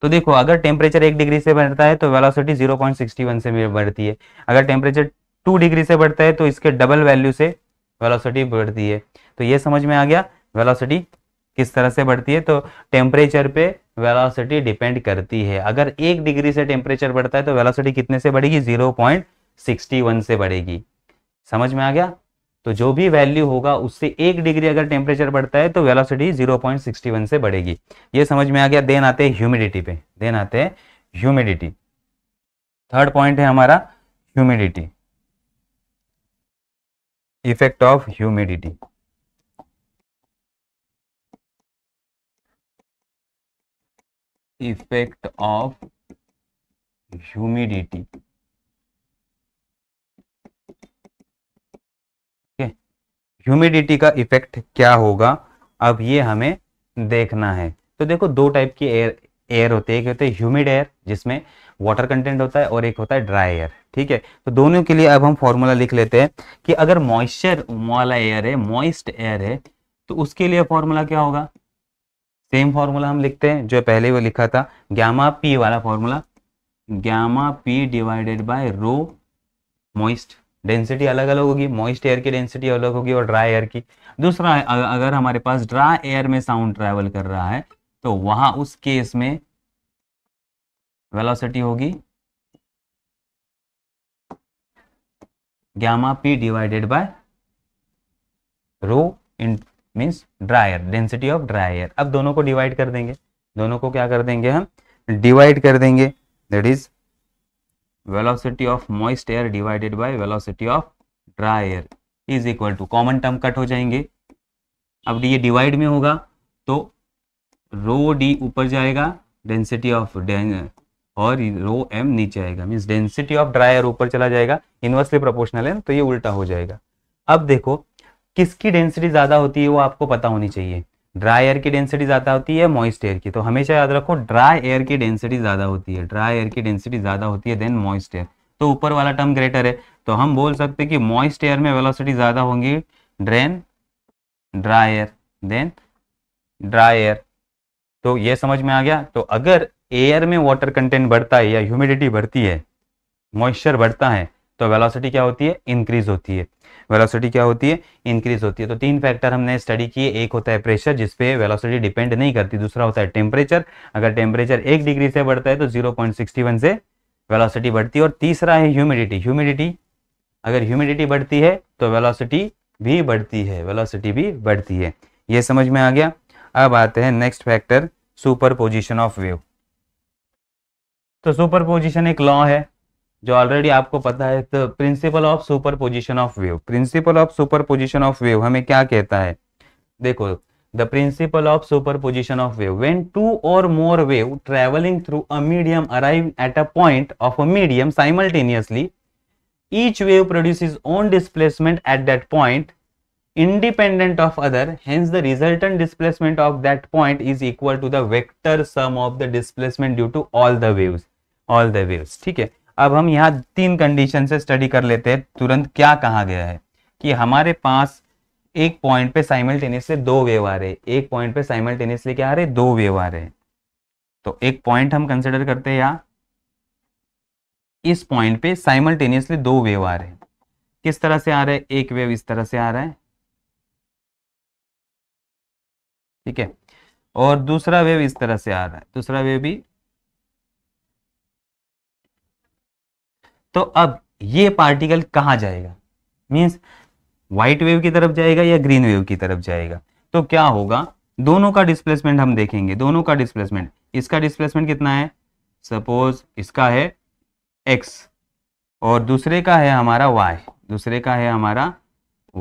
तो देखो अगर टेम्परेचर एक डिग्री से बढ़ता है तो velocity zero point sixty one से बढ़ती है अगर टेम्परेचर टू डिग्री से बढ़ता है तो इसके डबल वैल्यू से वेलोसिटी बढ़ती है तो ये समझ में आ गया वेलोसिटी किस तरह से बढ़ती है तो टेम्परेचर पे वेलोसिटी डिपेंड करती है अगर एक डिग्री से टेम्परेचर बढ़ता है तो वेलोसिटी कितने से बढ़ेगी 0.61 से बढ़ेगी समझ में आ गया तो जो भी वैल्यू होगा उससे एक डिग्री अगर टेम्परेचर बढ़ता है तो वेलोसिटी 0.61 से बढ़ेगी ये समझ में आ गया देन आते हैं ह्यूमिडिटी पे देन आते हैं ह्यूमिडिटी थर्ड पॉइंट है हमारा humidity effect of humidity effect of humidity humidity का इफेक्ट क्या होगा अब ये हमें देखना है तो देखो दो टाइप की एयर एयर होते हैं एक होते हैं ह्यूमिड एयर जिसमें वाटर कंटेंट होता है और एक होता है ड्राई एयर ठीक है तो दोनों के लिए अब हम फॉर्मूला लिख लेते हैं कि अगर मॉइस्चर वाला एयर है मॉइस्ट एयर है तो उसके लिए फॉर्मूला क्या होगा सेम फॉर्मूला हम लिखते हैं जो पहले वो लिखा था ग्यामा पी वाला formula gamma P divided by rho moist density अलग अलग होगी मॉइस्ट एयर की डेंसिटी अलग होगी और ड्राई एयर की दूसरा अगर हमारे पास ड्राई एयर में साउंड ट्रैवल कर रहा है तो वहां उस केस में वेलोसिटी होगी gamma P divided by rho in means dry air density of dry air अब दोनों को डिवाइड कर देंगे दोनों को क्या कर देंगे हम डिवाइड कर देंगे that is velocity of moist air divided by velocity of dry air is equal to common term cut हो जाएंगे अब ये डिवाइड में होगा तो रो डी ऊपर जाएगा डेंसिटी ऑफ और रो एम नीचे आएगा means density of dry air ऊपर चला जाएगा इनवर्सली प्रोपोर्शनल है तो ये उल्टा हो जाएगा अब देखो किसकी डेंसिटी ज़्यादा होती है वो आपको पता होनी चाहिए ड्राई एयर की डेंसिटी ज़्यादा होती है मॉइस्ट एयर की तो हमेशा याद रखो ड्राई एयर की डेंसिटी ज़्यादा होती है ड्राई एयर की डेंसिटी ज़्यादा होती है देन मॉइस्ट एयर तो ऊपर वाला टर्म ग्रेटर है तो हम बोल सकते हैं कि मॉइस्ट एयर में वेलोसिटी ज़्यादा होंगी ड्रेन dry air then dry air तो ये समझ में आ गया तो अगर एयर में वाटर कंटेंट बढ़ता है या ह्यूमिडिटी बढ़ती है मॉइस्चर बढ़ता है तो वेलोसिटी क्या होती है इंक्रीज होती है वेलोसिटी क्या होती है इंक्रीज होती है तो तीन फैक्टर हमने स्टडी किए एक होता है प्रेशर जिसपे वेलोसिटी डिपेंड नहीं करती दूसरा होता है टेम्परेचर अगर टेम्परेचर एक डिग्री से बढ़ता है तो जीरो से वेलोसिटी बढ़ती है और तीसरा है ह्यूमिडिटी ह्यूमिडिटी अगर ह्यूमिडिटी बढ़ती है तो वेलोसिटी भी बढ़ती है वेलोसिटी भी बढ़ती है ये समझ में आ गया अब आते हैं next factor superposition of wave तो सुपर पोजिशन एक लॉ है जो ऑलरेडी आपको पता है तो principle of superposition of wave principle of superposition of wave हमें क्या कहता है देखो the principle of superposition of wave when two or more wave travelling through a medium arrive at a point of a medium simultaneously each wave produce own displacement at that point independent of other hence the result displacement of that point is equal to the vector sum of the displacement due to all the waves all the waves ठीक है अब हम यहाँ तीन condition से study कर लेते हैं तुरंत क्या कहा गया है कि हमारे पास एक पॉइंट पे साइमल्टेनियसली दो वेव आ रहे हैं एक पॉइंट पे साइमल्टेनियसली क्या आ रहे दो वेव आ रहे हैं तो एक पॉइंट हम कंसिडर करते हैं यहाँ इस पॉइंट पे साइमल्टेनियसली दो वेव आ रहे हैं किस तरह से आ रहे हैं एक वेव इस तरह से आ रहा है ठीक है और दूसरा वेव इस तरह से आ रहा है दूसरा वेव भी तो अब ये पार्टिकल कहाँ जाएगा मीन्स व्हाइट वेव की तरफ जाएगा या ग्रीन वेव की तरफ जाएगा तो क्या होगा दोनों का डिस्प्लेसमेंट हम देखेंगे दोनों का डिस्प्लेसमेंट इसका डिस्प्लेसमेंट कितना है सपोज इसका है एक्स और दूसरे का है हमारा वाई दूसरे का है हमारा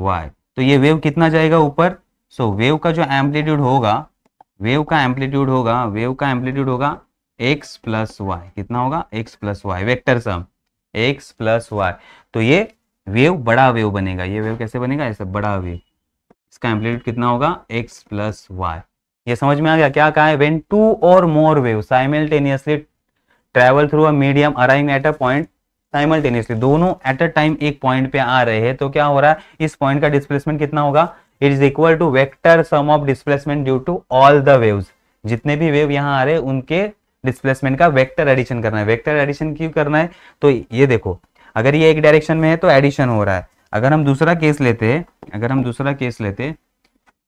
वाई तो ये वेव कितना जाएगा ऊपर सो वेव का जो एम्पलीट्यूड होगा वेव का एम्पलीट्यूड होगा वेव का एम्पलीट्यूड होगा एक्स प्लस वाई कितना होगा X plus Y vector sum X plus Y तो ये वेव बड़ा वेव बनेगा ये वेव कैसे बनेगा ऐसे बड़ा वेव इसका एम्पलीट्यूड कितना होगा एक्स प्लस वाई ये समझ में आ गया क्या कहा है when two or more wave simultaneously travel through a medium arriving at a point simultaneously दोनों एट अ टाइम एक पॉइंट पे आ रहे हैं तो क्या हो रहा है इस पॉइंट का डिस्प्लेसमेंट कितना होगा it is equal to vector sum of displacement due to all the waves जितने भी वेव यहाँ आ रहे हैं उनके डिस्प्लेसमेंट का वेक्टर एडिशन करना है वेक्टर एडिशन क्यों करना है तो ये देखो अगर ये एक डायरेक्शन में है तो एडिशन हो रहा है अगर हम दूसरा केस लेते अगर हम दूसरा केस लेते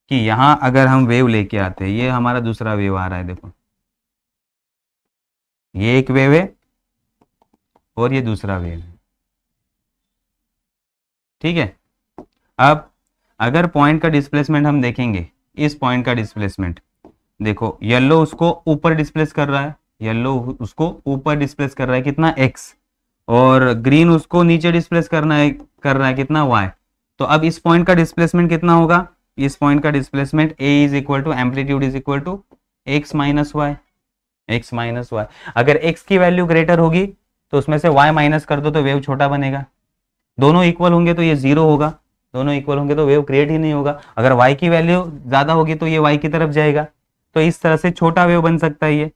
कि यहाँ अगर हम वेव लेके आते ये हमारा दूसरा वेव आ रहा है देखो ये एक वेव है और ये दूसरा वेव है ठीक है अब अगर पॉइंट का डिस्प्लेसमेंट हम देखेंगे इस पॉइंट का डिस्प्लेसमेंट देखो येलो उसको ऊपर डिस्प्लेस कर रहा है येलो उसको ऊपर डिस्प्लेस कर रहा है कितना एक्स और ग्रीन उसको नीचे डिस्प्लेस करना है कर रहा है कितना वाई तो अब इस पॉइंट का डिस्प्लेसमेंट कितना होगा इस पॉइंट का displacement A is equal to amplitude is equal to X minus Y X minus Y अगर एक्स की वैल्यू ग्रेटर होगी तो उसमें से वाई माइनस कर दो तो वेव छोटा बनेगा दोनों इक्वल होंगे तो ये जीरो होगा दोनों इक्वल होंगे तो वेव क्रिएट ही नहीं होगा अगर वाई की वैल्यू ज्यादा होगी तो ये वाई की तरफ जाएगा तो इस तरह से छोटा वेव बन सकता है ये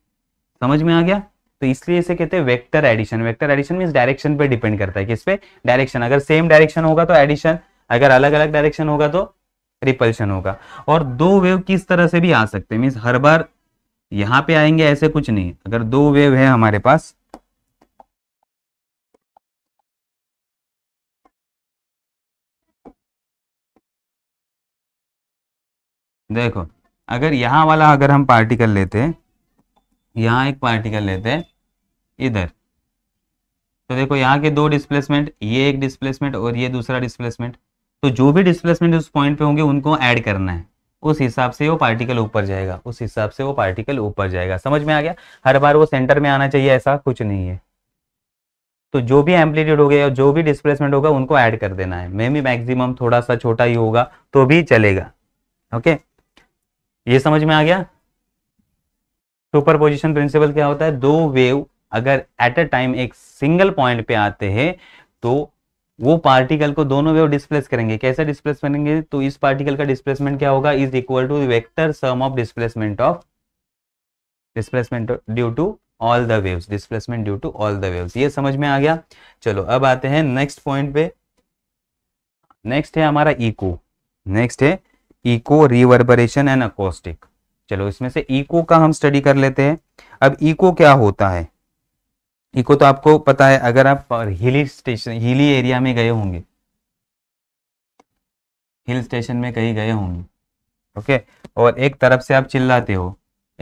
समझ में आ गया तो इसलिए इसे कहते हैं vector addition vector addition mean direction पे डिपेंड करता है किस पे डायरेक्शन अगर सेम डायरेक्शन होगा तो एडिशन अगर अलग अलग डायरेक्शन होगा तो रिपल्शन होगा और दो वेव किस तरह से भी आ सकते हैं मीन्स हर बार यहां पे आएंगे ऐसे कुछ नहीं अगर दो वेव है हमारे पास देखो अगर यहां वाला अगर हम पार्टिकल लेते हैं यहाँ एक पार्टिकल लेते हैं इधर तो देखो यहाँ के दो डिस्प्लेसमेंट ये एक डिस्प्लेसमेंट और ये दूसरा डिस्प्लेसमेंट तो जो भी डिस्प्लेसमेंट उस पॉइंट पे होंगे उनको ऐड करना है उस हिसाब से वो पार्टिकल ऊपर जाएगा उस हिसाब से वो पार्टिकल ऊपर जाएगा समझ में आ गया हर बार वो सेंटर में आना चाहिए ऐसा कुछ नहीं है तो जो भी एम्पलीट्यूड हो गया जो भी डिस्प्लेसमेंट होगा उनको ऐड कर देना है मे भी मैक्सिमम थोड़ा सा छोटा ही होगा तो भी चलेगा ओके ये समझ में आ गया सुपरपोजिशन प्रिंसिपल क्या होता है दो वेव अगर एट अ टाइम एक सिंगल पॉइंट पे आते हैं तो वो पार्टिकल को दोनों वेव डिस्प्लेस करेंगे कैसे डिस्प्लेस करेंगे तो इस पार्टिकल का डिस्प्लेसमेंट क्या होगा is equal to vector sum of displacement of displacement due to all the waves displacement due to all the waves ये समझ में आ गया चलो अब आते हैं नेक्स्ट पॉइंट पे नेक्स्ट है हमारा इको नेक्स्ट है इको रिवर्बरेशन एंड अकोस्टिक चलो इसमें से इको का हम स्टडी कर लेते हैं अब इको क्या होता है इको तो आपको पता है अगर आप हिली स्टेशन हिली एरिया में गए होंगे हिल स्टेशन में कहीं गए होंगे ओके और एक तरफ से आप चिल्लाते हो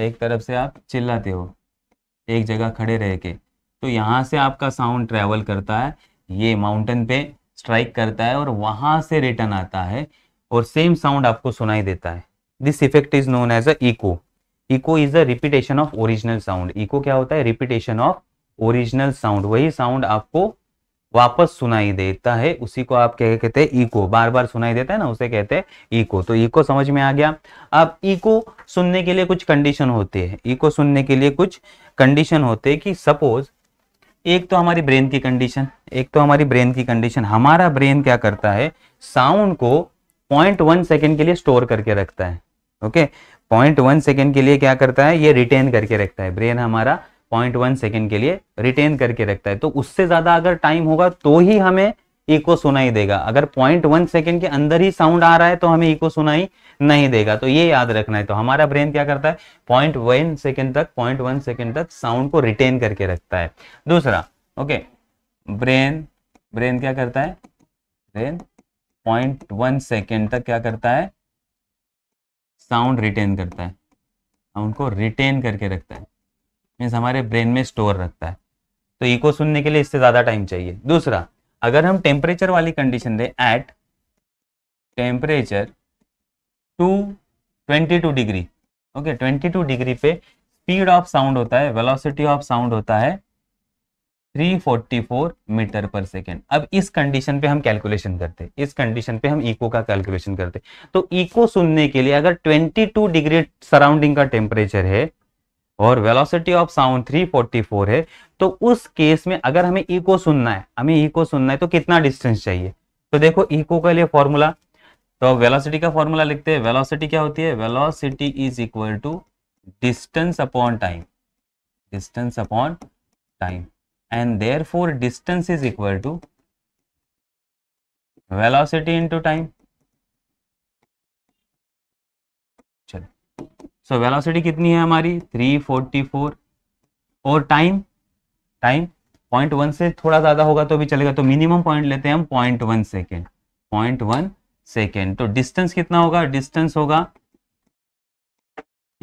एक तरफ से आप चिल्लाते हो एक जगह खड़े रह के तो यहाँ से आपका साउंड ट्रेवल करता है ये माउंटेन पे स्ट्राइक करता है और वहां से रिटर्न आता है और सेम साउंड आपको सुनाई देता है this effect is known as अको echo echo is a repetition of original sound echo क्या होता है रिपीटेशन ऑफ ओरिजिनल साउंड वही साउंड आपको वापस सुनाई देता है उसी को आप क्या कहते हैं इको बार बार सुनाई देता है ना उसे कहते हैं इको तो इको समझ में आ गया अब इको सुनने के लिए कुछ कंडीशन होते हैं इको सुनने के लिए कुछ कंडीशन होते हैं कि सपोज एक तो हमारी ब्रेन की कंडीशन एक तो हमारी ब्रेन की कंडीशन हमारा ब्रेन क्या करता है साउंड को पॉइंट वन सेकेंड के लिए स्टोर करके रखता है ओके पॉइंट वन सेकेंड के लिए क्या करता है ये रिटेन करके रखता है ब्रेन हमारा पॉइंट वन सेकेंड के लिए रिटेन करके रखता है तो उससे ज़्यादा अगर टाइम होगा तो ही हमें इको सुनाई देगा अगर पॉइंट वन सेकेंड के अंदर ही साउंड आ रहा है तो हमें इको सुनाई नहीं देगा तो ये याद रखना है तो हमारा ब्रेन क्या करता है पॉइंट वन सेकेंड तक पॉइंट वन सेकेंड तक साउंड को रिटेन करके रखता है दूसरा ओके ब्रेन ब्रेन क्या करता है ब्रेन पॉइंट वन सेकेंड तक क्या करता है साउंड रिटेन करता है साउंड को रिटेन करके रखता है मीन्स हमारे ब्रेन में स्टोर रखता है तो इको सुनने के लिए इससे ज़्यादा टाइम चाहिए दूसरा अगर हम टेम्परेचर वाली condition then at temperature two twenty two degree okay twenty two degree पे स्पीड ऑफ साउंड होता है वेलोसिटी ऑफ साउंड होता है 344 मीटर पर सेकेंड अब इस कंडीशन पे हम कैलकुलेशन करते हैं इस कंडीशन पे हम इको का कैलकुलेशन करते हैं तो इको सुनने के लिए अगर 22 डिग्री सराउंडिंग का टेम्परेचर है और वेलोसिटी ऑफ साउंड 344 है तो उस केस में अगर हमें इको सुनना है हमें इको सुनना है तो कितना डिस्टेंस चाहिए तो देखो इको का लिए फॉर्मूला तो वेलासिटी का फॉर्मूला लिखते हैं वेलासिटी क्या होती है velocity is equal to distance upon time distance upon time and therefore distance is equal to velocity into time चलो सो so, वेलोसिटी कितनी है हमारी 344 और टाइम टाइम पॉइंट वन से थोड़ा ज्यादा होगा तो भी चलेगा तो मिनिमम पॉइंट लेते हैं हम point one second point one second तो डिस्टेंस कितना होगा डिस्टेंस होगा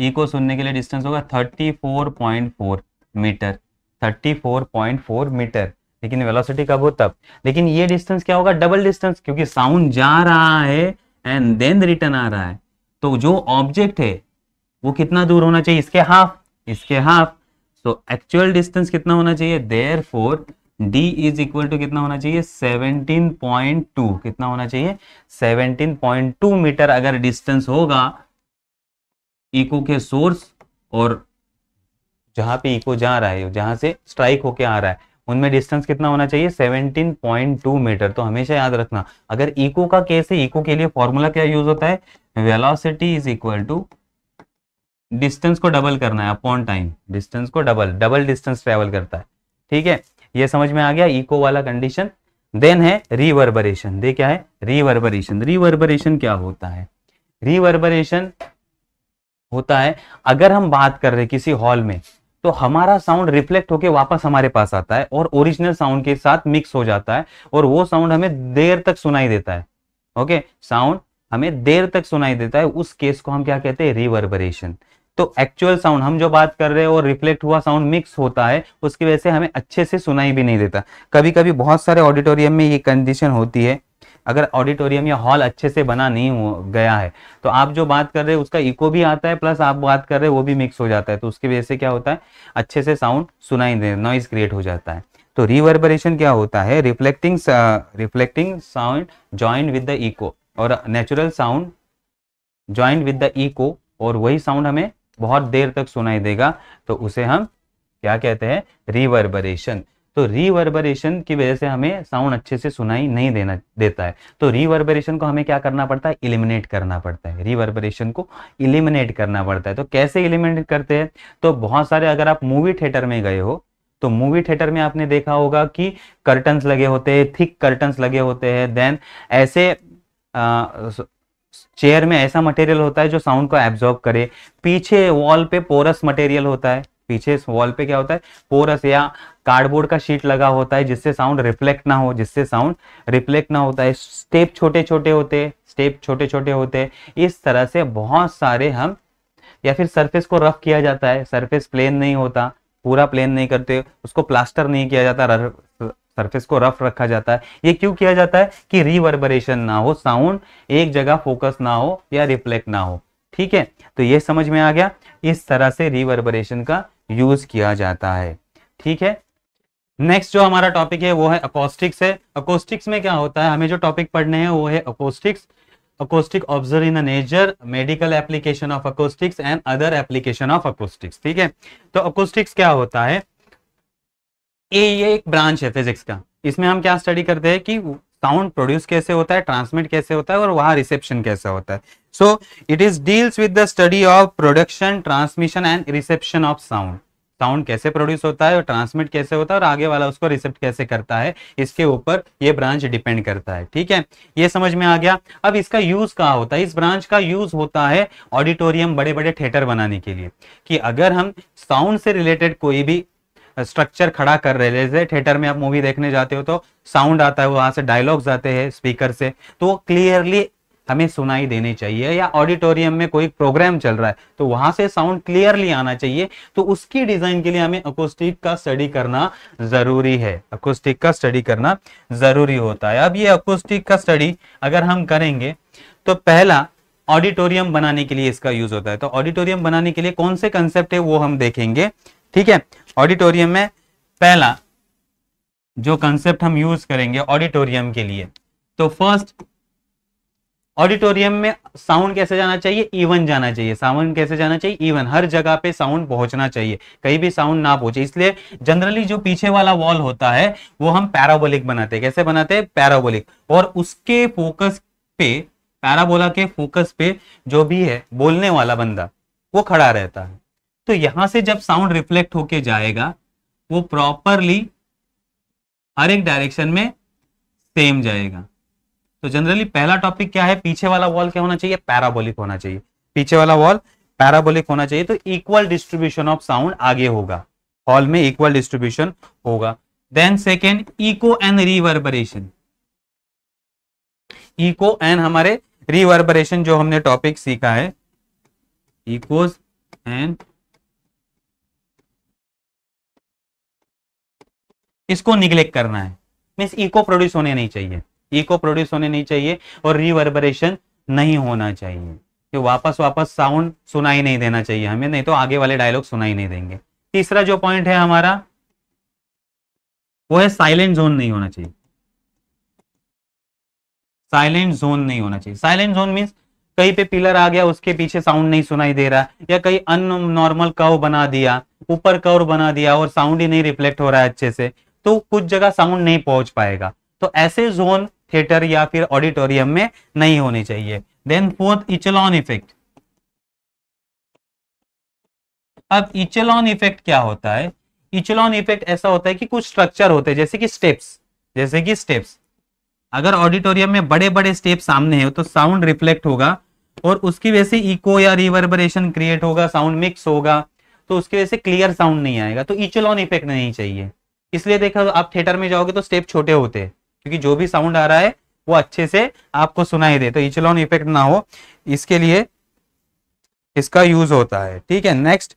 ई को सुनने के लिए डिस्टेंस होगा thirty four point four metre 34.4 metre लेकिन वेलोसिटी कब हो तब लेकिन ये डिस्टेंस क्या होगा डबल डिस्टेंस क्योंकि साउंड जा रहा है एंड देन रिटर्न आ रहा है तो जो ऑब्जेक्ट है वो कितना दूर होना चाहिए इसके हाफ इसके हाफ तो एक्चुअल डिस्टेंस कितना होना चाहिए therefore D is equal to कितना होना चाहिए 17.2 कितना होना चाहिए 17.2 मीटर अगर डिस्टेंस होगा इको के सोर्स और जहां पे इको जा रहा है जहां से स्ट्राइक होके आ रहा है उनमें डिस्टेंस कितना होना चाहिए 17.2 मीटर तो हमेशा याद रखना अगर इको का केस है इको के लिए फॉर्मूला क्या यूज होता है velocity is equal to distance को डबल करना है अपॉन टाइम डिस्टेंस को डबल डबल डिस्टेंस ट्रेवल करता है ठीक है ये समझ में आ गया इको वाला कंडीशन देन है रिवर्बरेशन दे क्या है रिवर्बरेशन रिवर्बरेशन क्या होता है रिवर्बरेशन होता है अगर हम बात कर रहे किसी हॉल में तो हमारा साउंड रिफ्लेक्ट होके वापस हमारे पास आता है और ओरिजिनल साउंड के साथ मिक्स हो जाता है और वो साउंड हमें देर तक सुनाई देता है ओके साउंड हमें देर तक सुनाई देता है उस केस को हम क्या कहते हैं रिवर्बरेशन तो एक्चुअल साउंड हम जो बात कर रहे हैं और रिफ्लेक्ट हुआ साउंड मिक्स होता है उसकी वजह से हमें अच्छे से सुनाई भी नहीं देता कभी कभी बहुत सारे ऑडिटोरियम में ये कंडीशन होती है अगर ऑडिटोरियम या हॉल अच्छे से बना नहीं हो गया है तो आप जो बात कर रहे हैं उसका इको भी आता है प्लस आप बात कर रहे हैं वो भी मिक्स हो जाता है तो उसकी वजह से क्या होता है अच्छे से साउंड सुनाई दे नॉइज क्रिएट हो जाता है तो रिवर्बरेशन क्या होता है reflecting reflecting sound join with the echo और natural sound join with the echo और वही साउंड हमें बहुत देर तक सुनाई देगा तो उसे हम क्या कहते हैं रिवर्बरेशन तो रिवर्बरेशन की वजह से हमें साउंड अच्छे से सुनाई नहीं देना देता है तो रिवर्बरेशन को हमें क्या करना पड़ता है इलिमिनेट करना पड़ता है रिवर्बरेशन को इलिमिनेट करना पड़ता है तो कैसे इलिमिनेट करते हैं तो बहुत सारे अगर आप मूवी थिएटर में गए हो तो मूवी थिएटर में आपने देखा होगा कि कर्टन्स लगे होते हैं थिक कर्टन्स लगे होते हैं देन ऐसे चेयर में ऐसा मटेरियल होता है जो साउंड को एब्जॉर्ब करे पीछे वॉल पे पोरस मटेरियल होता है पीछे इस वॉल पे क्या होता है पोरस या कार्डबोर्ड का शीट लगा होता है जिससे साउंड रिफ्लेक्ट ना हो जिससे साउंड रिफ्लेक्ट ना होता है स्टेप छोटे छोटे होते हैं स्टेप छोटे छोटे होते हैं इस तरह से बहुत सारे हम या फिर सरफेस को रफ किया जाता है सरफेस प्लेन नहीं होता पूरा प्लेन नहीं करते उसको प्लास्टर नहीं किया जाता सरफेस को रफ रखा जाता है ये क्यों किया जाता है कि रिवर्बरेशन ना हो साउंड एक जगह फोकस ना हो या रिफ्लेक्ट ना हो ठीक है तो ये समझ में आ गया इस तरह से रिवर्बरेशन का यूज किया जाता है ठीक है नेक्स्ट जो हमारा टॉपिक है वो है अकोस्टिक्स है अकोस्टिक्स में क्या होता है हमें जो टॉपिक पढ़ने हैं वो है acoustics acoustic observe in nature medical application of acoustics and other application of acoustics ठीक है तो अकोस्टिक्स क्या होता है ये एक ब्रांच है फिजिक्स का इसमें हम क्या स्टडी करते हैं कि साउंड प्रोड्यूस कैसे होता है ट्रांसमिट कैसे होता है और वहां रिसेप्शन कैसे होता है so it is deals with the study of production transmission and reception of sound sound कैसे प्रोड्यूस होता है और ट्रांसमिट कैसे होता है और आगे वाला उसको रिसेप्ट कैसे करता है इसके ऊपर ये ब्रांच डिपेंड करता है ठीक है ये समझ में आ गया अब इसका यूज कहा होता है इस ब्रांच का यूज होता है ऑडिटोरियम बड़े बड़े थिएटर बनाने के लिए कि अगर हम साउंड से रिलेटेड कोई भी स्ट्रक्चर खड़ा कर रहे हैं जैसे थिएटर में आप मूवी देखने जाते हो तो साउंड आता है वहां से डायलॉग्स आते हैं स्पीकर से तो वो क्लियरली हमें सुनाई देनी चाहिए या ऑडिटोरियम में कोई प्रोग्राम चल रहा है तो वहां से साउंड क्लियरली आना चाहिए तो उसकी डिजाइन के लिए हमें अकोस्टिक का स्टडी करना जरूरी है अकोस्टिक का स्टडी करना जरूरी होता है अब ये अकोस्टिक का स्टडी अगर हम करेंगे तो पहला ऑडिटोरियम बनाने के लिए इसका यूज होता है तो ऑडिटोरियम बनाने के लिए कौन से कंसेप्ट है वो हम देखेंगे ठीक है ऑडिटोरियम में पहला जो कंसेप्ट हम यूज करेंगे ऑडिटोरियम के लिए तो फर्स्ट ऑडिटोरियम में साउंड कैसे जाना चाहिए इवन जाना चाहिए साउंड कैसे जाना चाहिए इवन हर जगह पे साउंड पहुंचना चाहिए कहीं भी साउंड ना पहुंचे इसलिए जनरली जो पीछे वाला वॉल होता है वो हम पैराबोलिक बनाते हैं कैसे बनाते हैं पैराबोलिक और उसके फोकस पे पैराबोला के फोकस पे जो भी है बोलने वाला बंदा वो खड़ा रहता है तो यहां से जब साउंड रिफ्लेक्ट होके जाएगा वो प्रॉपरली हर एक डायरेक्शन में सेम जाएगा तो जनरली पहला टॉपिक क्या है पीछे वाला वॉल क्या होना चाहिए पैराबोलिक होना चाहिए पीछे वाला वॉल पैराबोलिक होना चाहिए तो इक्वल डिस्ट्रीब्यूशन ऑफ साउंड आगे होगा हॉल में इक्वल डिस्ट्रीब्यूशन होगा then second echo and reverberation echo and हमारे रिवर्बरेशन जो हमने टॉपिक सीखा है इकोज एंड इसको निग्लेक्ट करना है मीन इको प्रोड्यूस होने नहीं चाहिए इको प्रोड्यूस होने नहीं चाहिए और रिवर्बरेशन नहीं होना चाहिए कि वापस वापस साउंड सुनाई नहीं देना चाहिए हमें नहीं तो आगे वाले डायलॉग सुनाई नहीं देंगे तीसरा जो पॉइंट है हमारा वो है साइलेंट जोन नहीं होना चाहिए साइलेंट जोन नहीं होना चाहिए साइलेंट जोन मीन्स कहीं पे पिलर आ गया उसके पीछे साउंड नहीं सुनाई दे रहा या कहीं अन नॉर्मल कव बना दिया ऊपर कवर बना दिया और साउंड ही नहीं रिफ्लेक्ट हो रहा है अच्छे से तो कुछ जगह साउंड नहीं पहुंच पाएगा तो ऐसे जोन थिएटर या फिर ऑडिटोरियम में नहीं होने चाहिए देन फोर्थ इचलॉन इफेक्ट अब इचलॉन इफेक्ट क्या होता है इचलॉन इफेक्ट ऐसा होता है कि कुछ स्ट्रक्चर होते हैं जैसे कि स्टेप्स जैसे कि स्टेप्स अगर ऑडिटोरियम में बड़े बड़े स्टेप सामने हैं तो साउंड रिफ्लेक्ट होगा और उसकी वजह से इको या रिवर्बरेशन क्रिएट होगा साउंड मिक्स होगा तो उसकी वजह से क्लियर साउंड नहीं आएगा तो इचलॉन इफेक्ट नहीं चाहिए इसलिए देखा आप थिएटर में जाओगे तो स्टेप छोटे होते हैं क्योंकि जो भी साउंड आ रहा है वो अच्छे से आपको सुनाई दे तो इचलॉन इफेक्ट ना हो इसके लिए इसका यूज होता है ठीक है नेक्स्ट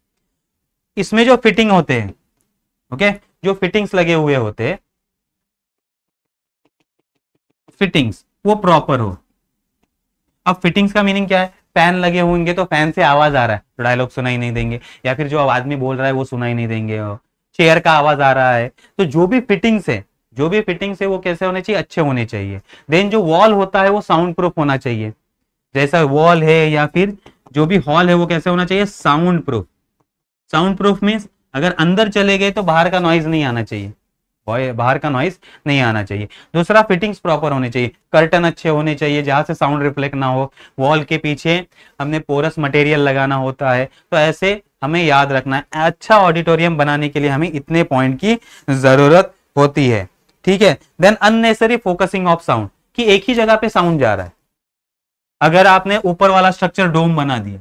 इसमें जो फिटिंग होते हैं ओके जो फिटिंग्स लगे हुए होते हैं फिटिंग्स वो प्रॉपर हो अब फिटिंग्स का मीनिंग क्या है फैन लगे होंगे तो फैन से आवाज आ रहा है तो डायलॉग सुनाई नहीं देंगे या फिर जो आदमी बोल रहा है वो सुनाई नहीं देंगे चेयर का आवाज आ रहा है तो जो भी फिटिंग्स है जो भी फिटिंग्स है वो कैसे होने चाहिए अच्छे होने चाहिए देन जो वॉल होता है वो साउंड प्रूफ होना चाहिए जैसा वॉल है या फिर जो भी हॉल है वो कैसे होना चाहिए soundproof soundproof means अगर अंदर चले गए तो बाहर का नॉइज नहीं आना चाहिए बाहर का नॉइस नहीं आना चाहिए दूसरा फिटिंग्स प्रॉपर होने चाहिए कर्टन अच्छे होने चाहिए जहां से साउंड रिफ्लेक्ट ना हो वॉल के पीछे हमने पोरस मटेरियल लगाना होता है तो ऐसे हमें याद रखना है अच्छा ऑडिटोरियम बनाने के लिए हमें इतने पॉइंट की जरूरत होती है ठीक है then unnecessary focusing of sound कि एक ही जगह पे साउंड जा रहा है अगर आपने ऊपर वाला स्ट्रक्चर डोम बना दिया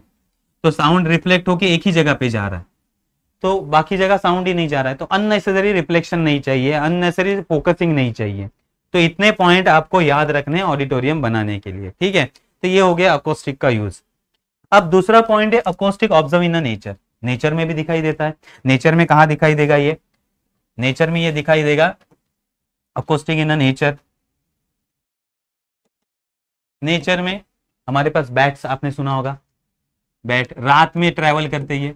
तो साउंड रिफ्लेक्ट होकर एक ही जगह पे जा रहा है तो बाकी जगह साउंड ही नहीं जा रहा है तो अननेसेसरी रिफ्लेक्शन नहीं चाहिए अननेसेसरी फोकसिंग नहीं चाहिए तो इतने पॉइंट आपको याद रखने ऑडिटोरियम बनाने के लिए ठीक है तो ये हो गया अकोस्टिक का यूज अब दूसरा पॉइंट है acoustic observe in nature nature में भी दिखाई देता है नेचर में कहा दिखाई देगा ये नेचर में ये दिखाई देगा अकोस्टिक इन नेचर नेचर में हमारे पास बैट्स आपने सुना होगा बैट रात में ट्रेवल करते ये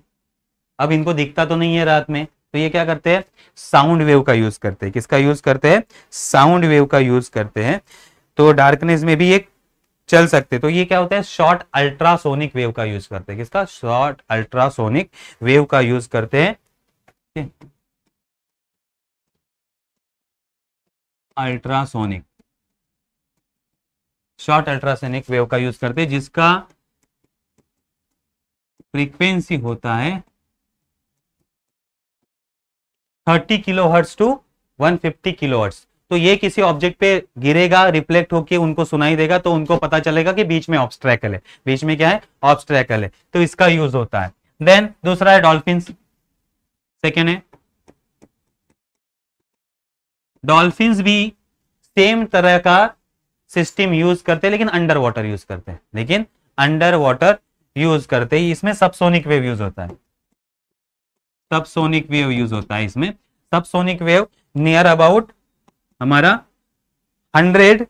अब इनको दिखता तो नहीं है रात में तो ये क्या करते हैं साउंड वेव का यूज करते हैं किसका यूज करते हैं साउंड वेव का यूज करते हैं तो डार्कनेस में भी एक चल सकते तो ये क्या होता है शॉर्ट अल्ट्रासोनिक वेव का यूज करते हैं किसका शॉर्ट अल्ट्रासोनिक वेव का यूज करते हैं अल्ट्रासोनिक शॉर्ट अल्ट्रासोनिक वेव का यूज करते हैं जिसका फ्रीक्वेंसी होता है 30 किलोहर्ट्ज टू 150 किलोहर्ट्ज तो ये किसी ऑब्जेक्ट पे गिरेगा रिफ्लेक्ट होके उनको सुनाई देगा तो उनको पता चलेगा कि बीच में ऑब्स्ट्रैकल है बीच में क्या है ऑब्स्ट्रैकल है तो इसका यूज होता है देन दूसरा है डॉल्फिन सेकेंड है डॉल्फिन भी सेम तरह का सिस्टम यूज करते हैं लेकिन अंडर वाटर यूज करते हैं लेकिन अंडर वाटर यूज करते हैं इसमें सबसोनिक वेव यूज होता है सबसोनिक वेव यूज होता है इसमें सबसोनिक वेव नियर अबाउट हमारा हंड्रेड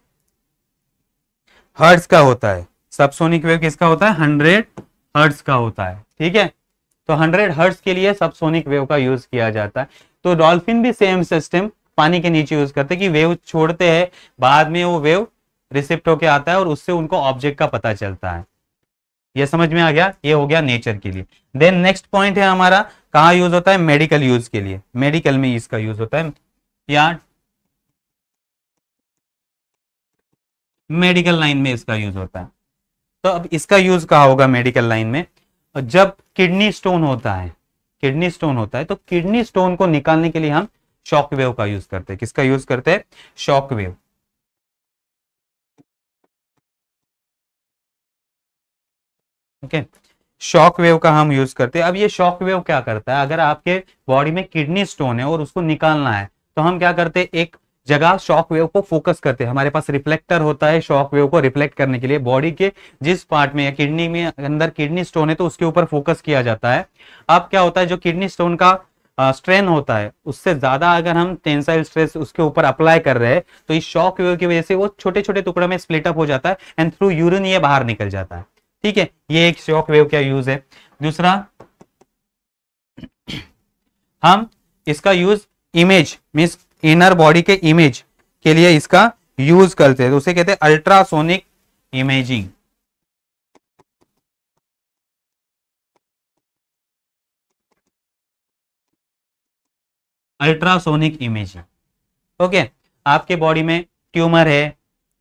हर्ट्स का होता है सबसोनिक वेव किसका होता है हंड्रेड हर्ट्स का होता है ठीक है तो हंड्रेड हर्ट्स के लिए सबसोनिक वेव का यूज किया जाता है तो डॉल्फिन भी सेम सिस्टम पानी के नीचे यूज करते हैं कि वेव छोड़ते हैं बाद में वो वेव रिसिप्ट होके आता है और उससे उनको ऑब्जेक्ट का पता चलता है ये समझ में आ गया ये हो गया नेचर के लिए देन नेक्स्ट पॉइंट है हमारा कहा यूज होता है मेडिकल यूज के लिए मेडिकल में इसका यूज होता है या मेडिकल लाइन में इसका यूज होता है तो अब इसका यूज कहा होगा मेडिकल लाइन में और जब किडनी स्टोन होता है किडनी स्टोन होता है तो किडनी स्टोन को निकालने के लिए हम शॉक वेव का यूज करते हैं किसका यूज करते हैं shock wave okay shock wave का हम यूज करते हैं अब ये शॉक वेव क्या करता है अगर आपके बॉडी में किडनी स्टोन है और उसको निकालना है तो हम क्या करते हैं एक जगह शॉक वेव को फोकस करते हैं हमारे पास रिफ्लेक्टर होता है शॉक वेव को रिफ्लेक्ट करने के लिए बॉडी के जिस पार्ट में या किडनी में अंदर किडनी स्टोन है तो उसके ऊपर फोकस किया जाता है अब क्या होता है जो किडनी स्टोन का स्ट्रेन होता है उससे ज्यादा अगर हम टेंसाइल स्ट्रेस उसके ऊपर अप्लाई कर रहे हैं तो इस शॉक वेव की वजह से वो छोटे छोटे टुकड़ों में स्प्लिट अप हो जाता है एंड थ्रू यूरिन ये बाहर निकल जाता है ठीक है ये एक शॉक वेव का यूज है दूसरा हम इसका use image means inner body के इमेज के लिए इसका यूज करते हैं तो उसे कहते हैं ultrasonic imaging ultrasonic imaging okay आपके बॉडी में ट्यूमर है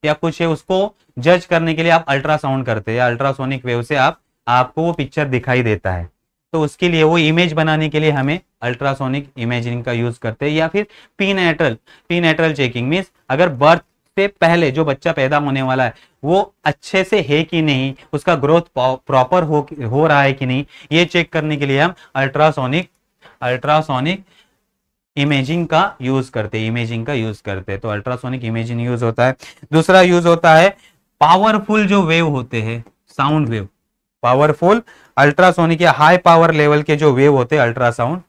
या कुछ है उसको जज करने के लिए आप अल्ट्रासाउंड करते हैं अल्ट्रासोनिक वेव से आप आपको वो पिक्चर दिखाई देता है तो उसके लिए वो इमेज बनाने के लिए हमें अल्ट्रासोनिक इमेजिंग का यूज करते हैं या फिर पीनेट्रल पीनेट्रल चेकिंग मीन्स अगर बर्थ से पहले जो बच्चा पैदा होने वाला है वो अच्छे से है कि नहीं उसका ग्रोथ प्रॉपर हो हो रहा है कि नहीं ये चेक करने के लिए हम अल्ट्रासोनिक अल्ट्रासोनिक इमेजिंग का यूज करते हैं इमेजिंग का यूज करते हैं तो अल्ट्रासोनिक इमेजिंग यूज होता है दूसरा यूज होता है पावरफुल जो वेव होते हैं साउंड वेव पावरफुल अल्ट्रासोनिक या हाई पावर लेवल के जो वेव होते हैं अल्ट्रासाउंड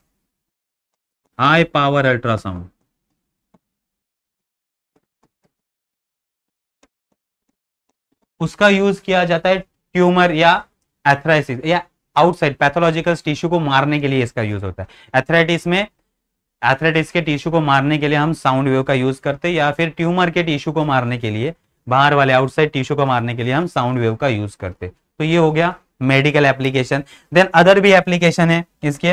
हाई पावर अल्ट्रासाउंड उसका यूज किया जाता है ट्यूमर या एथराइसिस या आउटसाइड पैथोलॉजिकल टिश्यू को मारने के लिए इसका यूज होता है एथराइटिस में एथराइटिस के टिश्यू को मारने के लिए हम साउंड वेव का यूज करते हैं या फिर ट्यूमर के टिश्यू को मारने के लिए बाहर वाले आउटसाइड टिश्यू को मारने के लिए हम साउंड वेव का यूज करते हैं तो ये हो गया मेडिकल एप्लीकेशन देन अदर भी एप्लीकेशन है इसके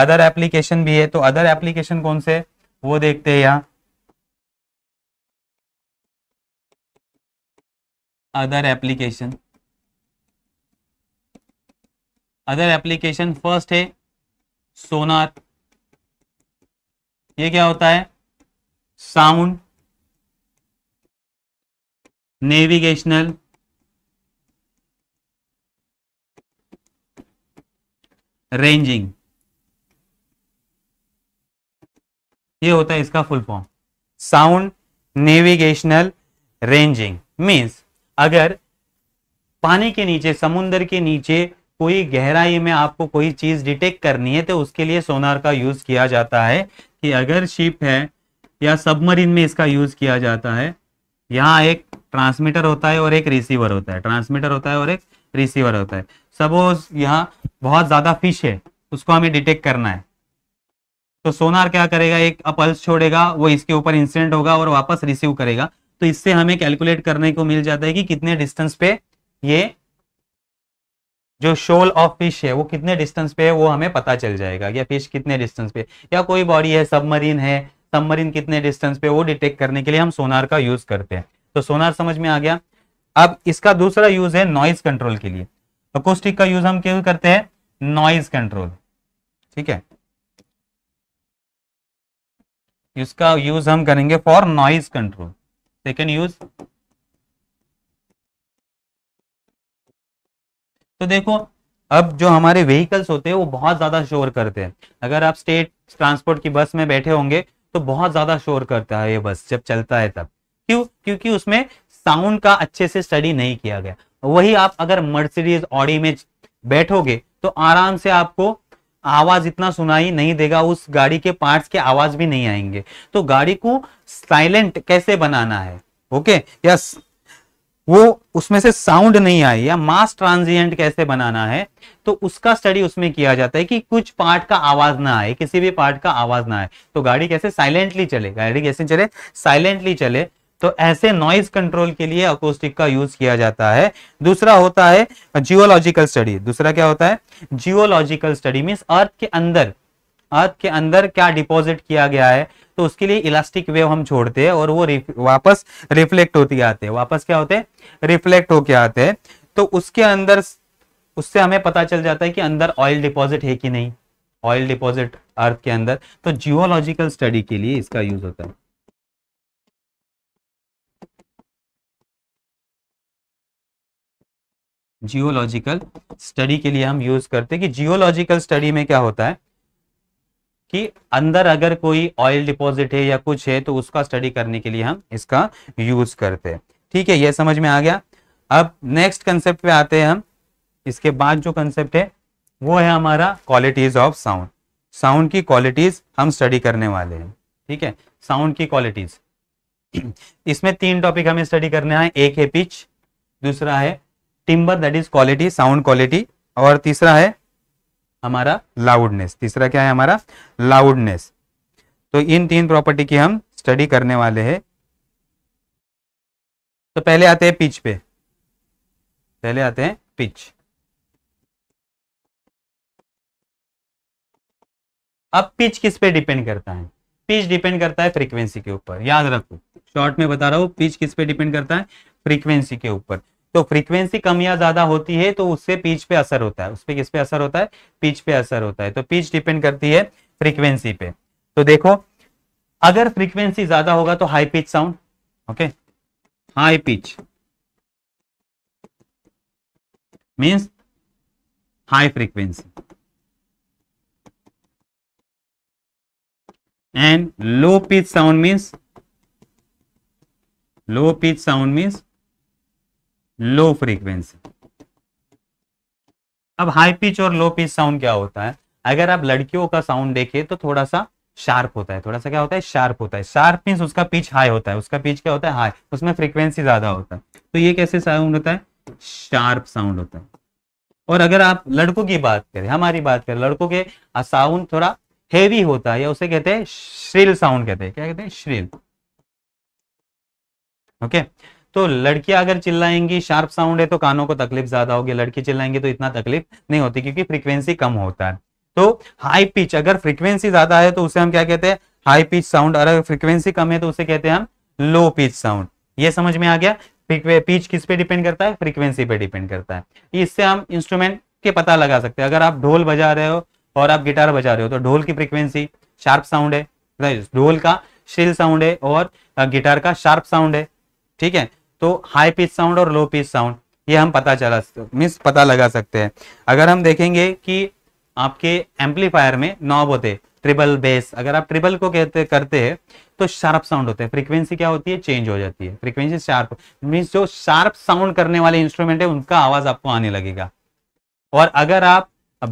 अदर एप्लीकेशन भी है तो अदर एप्लीकेशन कौन से वो देखते हैं यहां other application other application first है सोनार ये क्या होता है साउंड नेविगेशनल रेंजिंग ये होता है इसका full form sound navigational ranging means अगर पानी के नीचे समुन्द्र के नीचे कोई गहराई में आपको कोई चीज डिटेक्ट करनी है तो उसके लिए सोनार का यूज किया जाता है कि अगर शिप है या सबमरीन में इसका यूज किया जाता है यहाँ एक ट्रांसमीटर होता है और एक रिसीवर होता है ट्रांसमीटर होता है और एक रिसीवर होता है सपोज यहाँ बहुत ज़्यादा फिश है उसको हमें डिटेक्ट करना है तो सोनार क्या करेगा एक अपल्स छोड़ेगा वो इसके ऊपर इंसिडेंट होगा और वापस रिसीव करेगा तो इससे हमें कैलकुलेट करने को मिल जाता है कि कितने डिस्टेंस पे ये जो शोल ऑफ फिश है वो कितने डिस्टेंस पे है वो हमें पता चल जाएगा या फिश कितने डिस्टेंस पे या कोई बॉडी है सबमरीन है सबमरीन कितने डिस्टेंस पे वो डिटेक्ट करने के लिए हम सोनार का यूज करते हैं तो सोनार समझ में आ गया अब इसका दूसरा यूज है नॉइज कंट्रोल के लिए अकोस्टिक का यूज हम क्यों करते हैं नॉइज कंट्रोल ठीक है इसका यूज हम करेंगे for noise control second use तो देखो अब जो हमारे व्हीकल्स होते हैं वो बहुत ज्यादा शोर करते हैं अगर आप स्टेट ट्रांसपोर्ट की बस में बैठे होंगे तो बहुत ज्यादा शोर करता है ये बस जब चलता है तब क्यों क्योंकि उसमें साउंड का अच्छे से स्टडी नहीं किया गया वही आप अगर मर्सिडीज ऑडी में बैठोगे तो आराम से आपको आवाज इतना सुनाई नहीं देगा उस गाड़ी के पार्ट्स के आवाज भी नहीं आएंगे तो गाड़ी को साइलेंट कैसे बनाना है ओके यस वो उसमें से साउंड नहीं आई या मास ट्रांजिएंट कैसे बनाना है तो उसका स्टडी उसमें किया जाता है कि कुछ पार्ट का आवाज ना आए किसी भी पार्ट का आवाज ना आए तो गाड़ी कैसे साइलेंटली चले गाड़ी कैसे चले साइलेंटली चले तो ऐसे नॉइज कंट्रोल के लिए अकोस्टिक का यूज किया जाता है दूसरा होता है जियोलॉजिकल स्टडी दूसरा क्या होता है जियोलॉजिकल स्टडी मीन अर्थ के अंदर अर्थ के अंदर क्या डिपॉजिट किया गया है तो उसके लिए इलास्टिक वेव हम छोड़ते हैं और वो रिफ, वापस रिफ्लेक्ट होती आते हैं वापस क्या होते हैं रिफ्लेक्ट होके आते हैं तो उसके अंदर उससे हमें पता चल जाता है कि अंदर ऑयल डिपॉजिट है कि नहीं ऑयल डिपॉजिट अर्थ के अंदर तो जियोलॉजिकल स्टडी के लिए इसका यूज होता है जियोलॉजिकल स्टडी के लिए हम यूज करते हैं कि जियोलॉजिकल स्टडी में क्या होता है कि अंदर अगर कोई ऑयल डिपॉजिट है या कुछ है तो उसका स्टडी करने के लिए हम इसका यूज करते हैं ठीक है यह समझ में आ गया अब नेक्स्ट कंसेप्ट पे आते हैं हम इसके बाद जो कंसेप्ट है वो है हमारा क्वालिटीज ऑफ साउंड साउंड की क्वालिटीज हम स्टडी करने वाले हैं ठीक है साउंड की क्वालिटीज इसमें तीन टॉपिक हमें स्टडी करने हैं एक है पिच दूसरा है timbre that is quality sound quality और तीसरा है हमारा लाउडनेस तीसरा क्या है हमारा लाउडनेस तो इन तीन प्रॉपर्टी की हम स्टडी करने वाले हैं तो पहले आते हैं पिच पे पहले आते हैं पिच अब पिच किस पे डिपेंड करता है पिच डिपेंड करता है फ्रीक्वेंसी के ऊपर याद रखो शॉर्ट में बता रहा हूं पिच किस पे डिपेंड करता है फ्रीक्वेंसी के ऊपर तो फ्रीक्वेंसी कम या ज्यादा होती है तो उससे पीच पे असर होता है उस पर किस पे असर होता है पीच पे असर होता है तो पीच डिपेंड करती है फ्रीक्वेंसी पे तो देखो अगर फ्रीक्वेंसी ज्यादा होगा तो high pitch sound okay high pitch means high frequency and low pitch sound means low pitch sound means low frequency अब हाई पिच और लो पिच साउंड क्या होता है अगर आप लड़कियों का साउंड देखें तो थोड़ा सा शार्प होता है थोड़ा सा क्या होता है शार्प होता है शार्प मीन उसका पिच हाई होता है उसका पिच क्या होता है हाई उसमें फ्रीक्वेंसी ज्यादा होता है तो ये कैसे साउंड होता है शार्प साउंड होता है और अगर आप लड़कों की बात करें हमारी बात करें लड़कों के साउंड थोड़ा हेवी होता है या उसे कहते हैं श्रिल साउंड कहते हैं क्या कहते हैं श्रिल ओके okay? तो लड़कियां अगर चिल्लाएंगी शार्प साउंड है तो कानों को तकलीफ ज्यादा होगी लड़की चिल्लाएंगे तो इतना तकलीफ नहीं होती क्योंकि फ्रीक्वेंसी कम होता है तो हाई पिच अगर फ्रीक्वेंसी ज्यादा है तो उसे हम क्या कहते हैं हाई पिच साउंड और अगर फ्रीक्वेंसी कम है तो उसे कहते हैं हम लो पिच साउंड ये समझ में आ गया पिच किस पे डिपेंड करता है फ्रीक्वेंसी पे डिपेंड करता है इससे हम इंस्ट्रूमेंट के पता लगा सकते हैं अगर आप ढोल बजा रहे हो और आप गिटार बजा रहे हो तो ढोल की फ्रीक्वेंसी शार्प साउंड है ढोल का श्रिल साउंड है और गिटार का शार्प साउंड है ठीक है तो हाई पिच साउंड और लो पिच साउंड ये हम पता चला मीन्स पता लगा सकते हैं अगर हम देखेंगे कि आपके एम्पलीफायर में नॉब होते ट्रिपल बेस अगर आप ट्रिपल को कहते करते हैं तो शार्प साउंड होते हैं फ्रीक्वेंसी क्या होती है चेंज हो जाती है फ्रीक्वेंसी शार्प मीन्स जो शार्प साउंड करने वाले इंस्ट्रूमेंट है उनका आवाज आपको आने लगेगा और अगर आप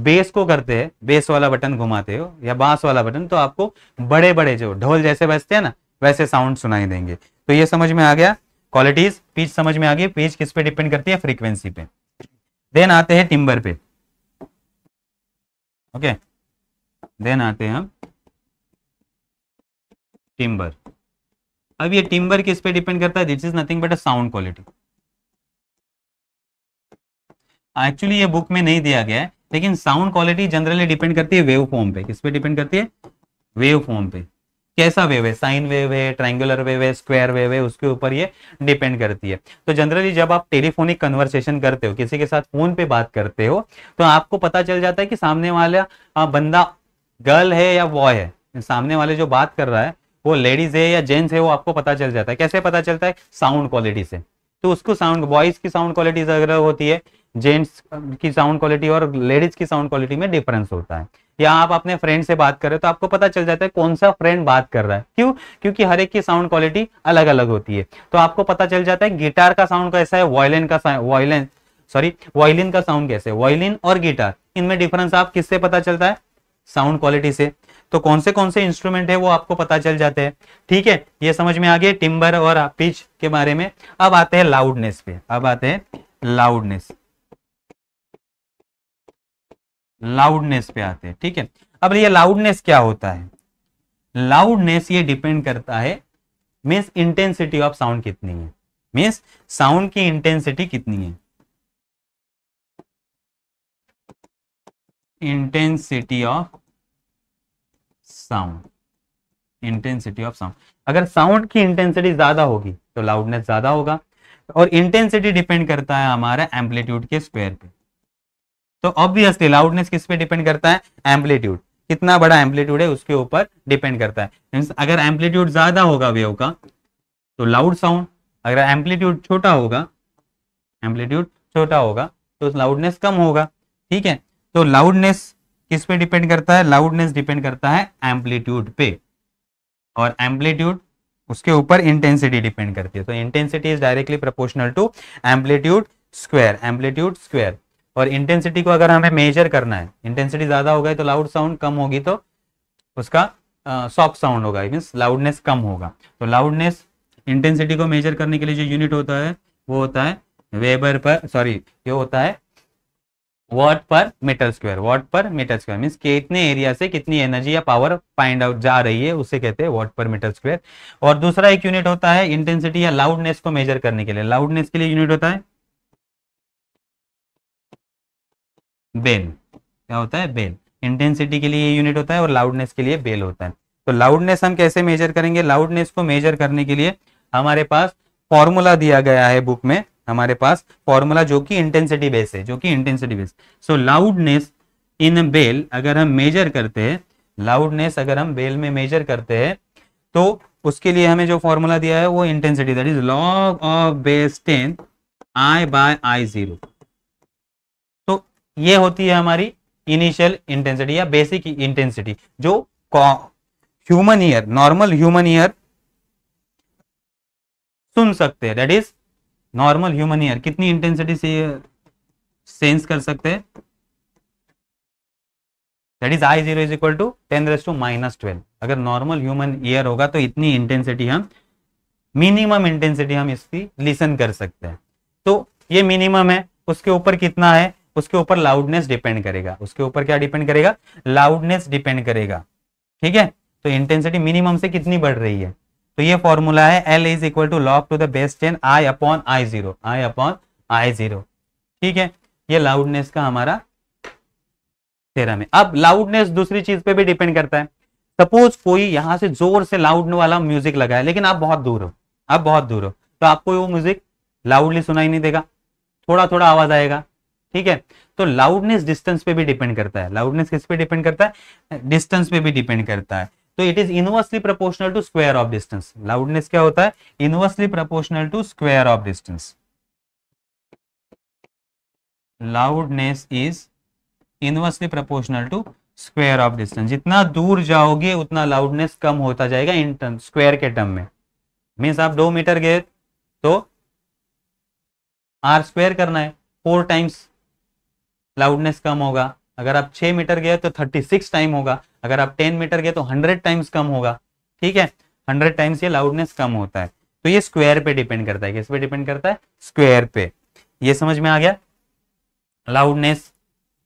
बेस को करते हैं बेस वाला बटन घुमाते हो या बांस वाला बटन तो आपको बड़े बड़े जो ढोल जैसे बजते हैं ना वैसे साउंड सुनाई देंगे तो ये समझ में आ गया क्वालिटीज पीच समझ में आ गई पीच किस पे डिपेंड करती है फ्रीक्वेंसी पे देन आते हैं टिम्बर पे ओके okay. देन आते हैं हम टिम्बर अब ये टिम्बर किस पे डिपेंड करता है this is nothing but a sound quality actually ये बुक में नहीं दिया गया है लेकिन साउंड क्वालिटी जनरली डिपेंड करती है वेव फॉर्म पे किस पे डिपेंड करती है वेव फॉर्म पे कैसा वेव है साइन वेव है ट्रायंगुलर वेव है स्क्वायर वेव है उसके ऊपर ये डिपेंड करती है तो जनरली जब आप टेलीफोनिक कन्वर्सेशन करते हो किसी के साथ फोन पे बात करते हो तो आपको पता चल जाता है कि सामने वाला बंदा गर्ल है या बॉय है सामने वाले जो बात कर रहा है वो लेडीज है या जेंट्स है वो आपको पता चल जाता है कैसे पता चलता है साउंड क्वालिटी से तो उसको साउंड बॉयज की साउंड क्वालिटी अलग होती है जेंट्स की साउंड क्वालिटी और लेडीज की साउंड क्वालिटी में डिफरेंस होता है या आप अपने फ्रेंड से बात कर रहे हो तो आपको पता चल जाता है कौन सा फ्रेंड बात कर रहा है क्यों क्योंकि हर एक की साउंड क्वालिटी अलग अलग होती है तो आपको पता चल जाता है गिटार का साउंड कैसा है वॉयलिन का वॉयलिन सॉरी वॉयलिन का साउंड कैसे वॉयलिन और गिटार इनमें डिफरेंस आप किससे पता चलता है साउंड क्वालिटी से तो कौन से कौन से इंस्ट्रूमेंट है वो आपको पता चल जाते हैं ठीक है ये समझ में आ गए टिम्बर और पिच के बारे में अब आते हैं लाउडनेस पे अब आते हैं लाउडनेस लाउडनेस पे आते हैं ठीक है अब ये लाउडनेस क्या होता है लाउडनेस ये डिपेंड करता है मीन्स इंटेंसिटी ऑफ साउंड कितनी है मीन्स साउंड की इंटेंसिटी कितनी है intensity of sound intensity of sound अगर साउंड की इंटेंसिटी ज्यादा होगी तो लाउडनेस ज्यादा होगा और इंटेंसिटी डिपेंड करता है हमारा एम्पलीट्यूड के स्क्वायर पे तो ऑब्वियसली लाउडनेस किस पे डिपेंड करता है एम्पलीट्यूड कितना बड़ा एम्पलीट्यूड है उसके ऊपर डिपेंड करता है मीन्स अगर एम्पलीट्यूड ज्यादा होगा वेव का तो लाउड साउंड अगर एम्पलीट्यूड छोटा होगा एम्पलीट्यूड छोटा होगा तो लाउडनेस कम होगा ठीक है तो लाउडनेस किस पे डिपेंड करता है लाउडनेस डिपेंड करता है एम्पलीट्यूड पे और एम्पलीट्यूड उसके ऊपर इंटेंसिटी डिपेंड करती है तो intensity is directly proportional to amplitude square amplitude square और इंटेंसिटी को अगर हमें मेजर करना है इंटेंसिटी ज़्यादा हो गई तो लाउड साउंड कम होगी तो उसका सॉफ्ट साउंड होगा मीन्स लाउडनेस कम होगा तो लाउडनेस इंटेंसिटी को मेजर करने के लिए जो यूनिट होता है वो होता है वेबर पर सॉरी ये होता है watt per metre square watt per metre square means कितने एरिया से कितनी एनर्जी या पावर फाइंड आउट जा रही है उसे कहते हैं वॉट पर मीटर स्क्वायर और दूसरा एक यूनिट होता है इंटेंसिटी या लाउडनेस को मेजर करने के लिए लाउडनेस के लिए यूनिट होता है बेल क्या होता है बेल इंटेंसिटी के लिए यूनिट होता है और लाउडनेस के लिए बेल होता है तो लाउडनेस हम कैसे मेजर करेंगे लाउडनेस को मेजर करने के लिए हमारे पास फॉर्मूला दिया गया है बुक में हमारे पास फॉर्मूला जो कि इंटेंसिटी बेस है जो कि intensity base so loudness in bel अगर हम मेजर करते हैं लाउडनेस अगर हम बेल में मेजर करते हैं तो उसके लिए हमें जो फॉर्मूला दिया है वो intensity that is log of base ten I by I zero ये होती है हमारी इनिशियल इंटेंसिटी या बेसिक इंटेंसिटी जो human ear normal human ear सुन सकते हैं that is normal human ear कितनी इंटेंसिटी से सेंस कर सकते हैं That is I zero is equal to ten raised to minus twelve. अगर नॉर्मल ह्यूमन ईयर होगा तो इतनी इंटेंसिटी हम मिनिमम इंटेंसिटी हम इसकी लिसन कर सकते हैं तो ये मिनिमम है उसके ऊपर कितना है उसके ऊपर लाउडनेस डिपेंड करेगा उसके ऊपर क्या डिपेंड करेगा लाउडनेस डिपेंड करेगा ठीक है तो इंटेंसिटी मिनिमम से कितनी बढ़ रही है तो ये फॉर्मूला है L is equal to log to the base ten I upon I zero I upon I zero ठीक है ये लाउडनेस का हमारा तेरह में अब लाउडनेस दूसरी चीज पे भी डिपेंड करता है सपोज कोई यहां से जोर से लाउड वाला म्यूजिक लगा है लेकिन आप बहुत दूर हो आप बहुत दूर हो तो आपको वो म्यूजिक लाउडली सुनाई नहीं देगा थोड़ा थोड़ा आवाज आएगा ठीक है तो लाउडनेस डिस्टेंस पे भी डिपेंड करता है लाउडनेस किस पे डिपेंड करता है डिस्टेंस पे भी डिपेंड करता है तो it is inversely proportional to square of distance loudness क्या होता है inversely proportional to square of distance loudness is inversely proportional to square of distance जितना दूर जाओगे उतना लाउडनेस कम होता जाएगा इन टर्म स्क्वायर के टर्म में मीन्स आप दो मीटर गए तो आर स्क्वायर करना है फोर टाइम्स लाउडनेस कम होगा अगर आप 6 मीटर गए तो 36 टाइम होगा अगर आप 10 मीटर गए तो 100 टाइम्स कम होगा ठीक है 100 टाइम्स ये लाउडनेस कम होता है तो ये स्क्वायर पे डिपेंड करता है किस पे डिपेंड करता है स्क्वायर पे ये समझ में आ गया लाउडनेस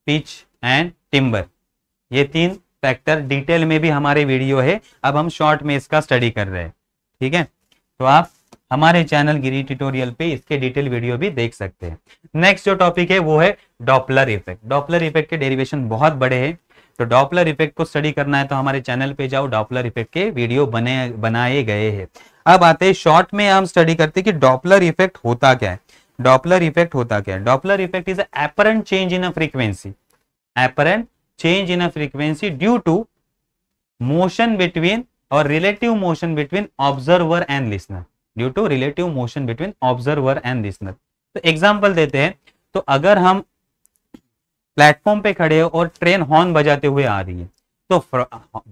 पिच एंड टिम्बर ये तीन फैक्टर डिटेल में भी हमारे वीडियो है अब हम शॉर्ट में इसका स्टडी कर रहे हैं ठीक है तो आप हमारे चैनल गिरी ट्यूटोरियल पे इसके डिटेल वीडियो भी देख सकते हैं नेक्स्ट जो टॉपिक है वो है डॉपलर इफेक्ट डॉपलर इफेक्ट के डेरिवेशन बहुत बड़े हैं तो डॉपलर इफेक्ट को स्टडी करना है तो हमारे चैनल पे जाओ डॉपलर इफेक्ट के वीडियो बने बनाए गए हैं अब आते हैं शॉर्ट में हम स्टडी करते हैं कि डॉपलर इफेक्ट होता क्या है डॉपलर इफेक्ट होता क्या है Doppler effect is apparent change in a frequency apparent change in a frequency due to motion between और relative motion between observer and listener due to relative motion between observer and listener तो example देते हैं तो अगर हम platform पे खड़े हो और ट्रेन हॉर्न बजाते हुए आ रही है तो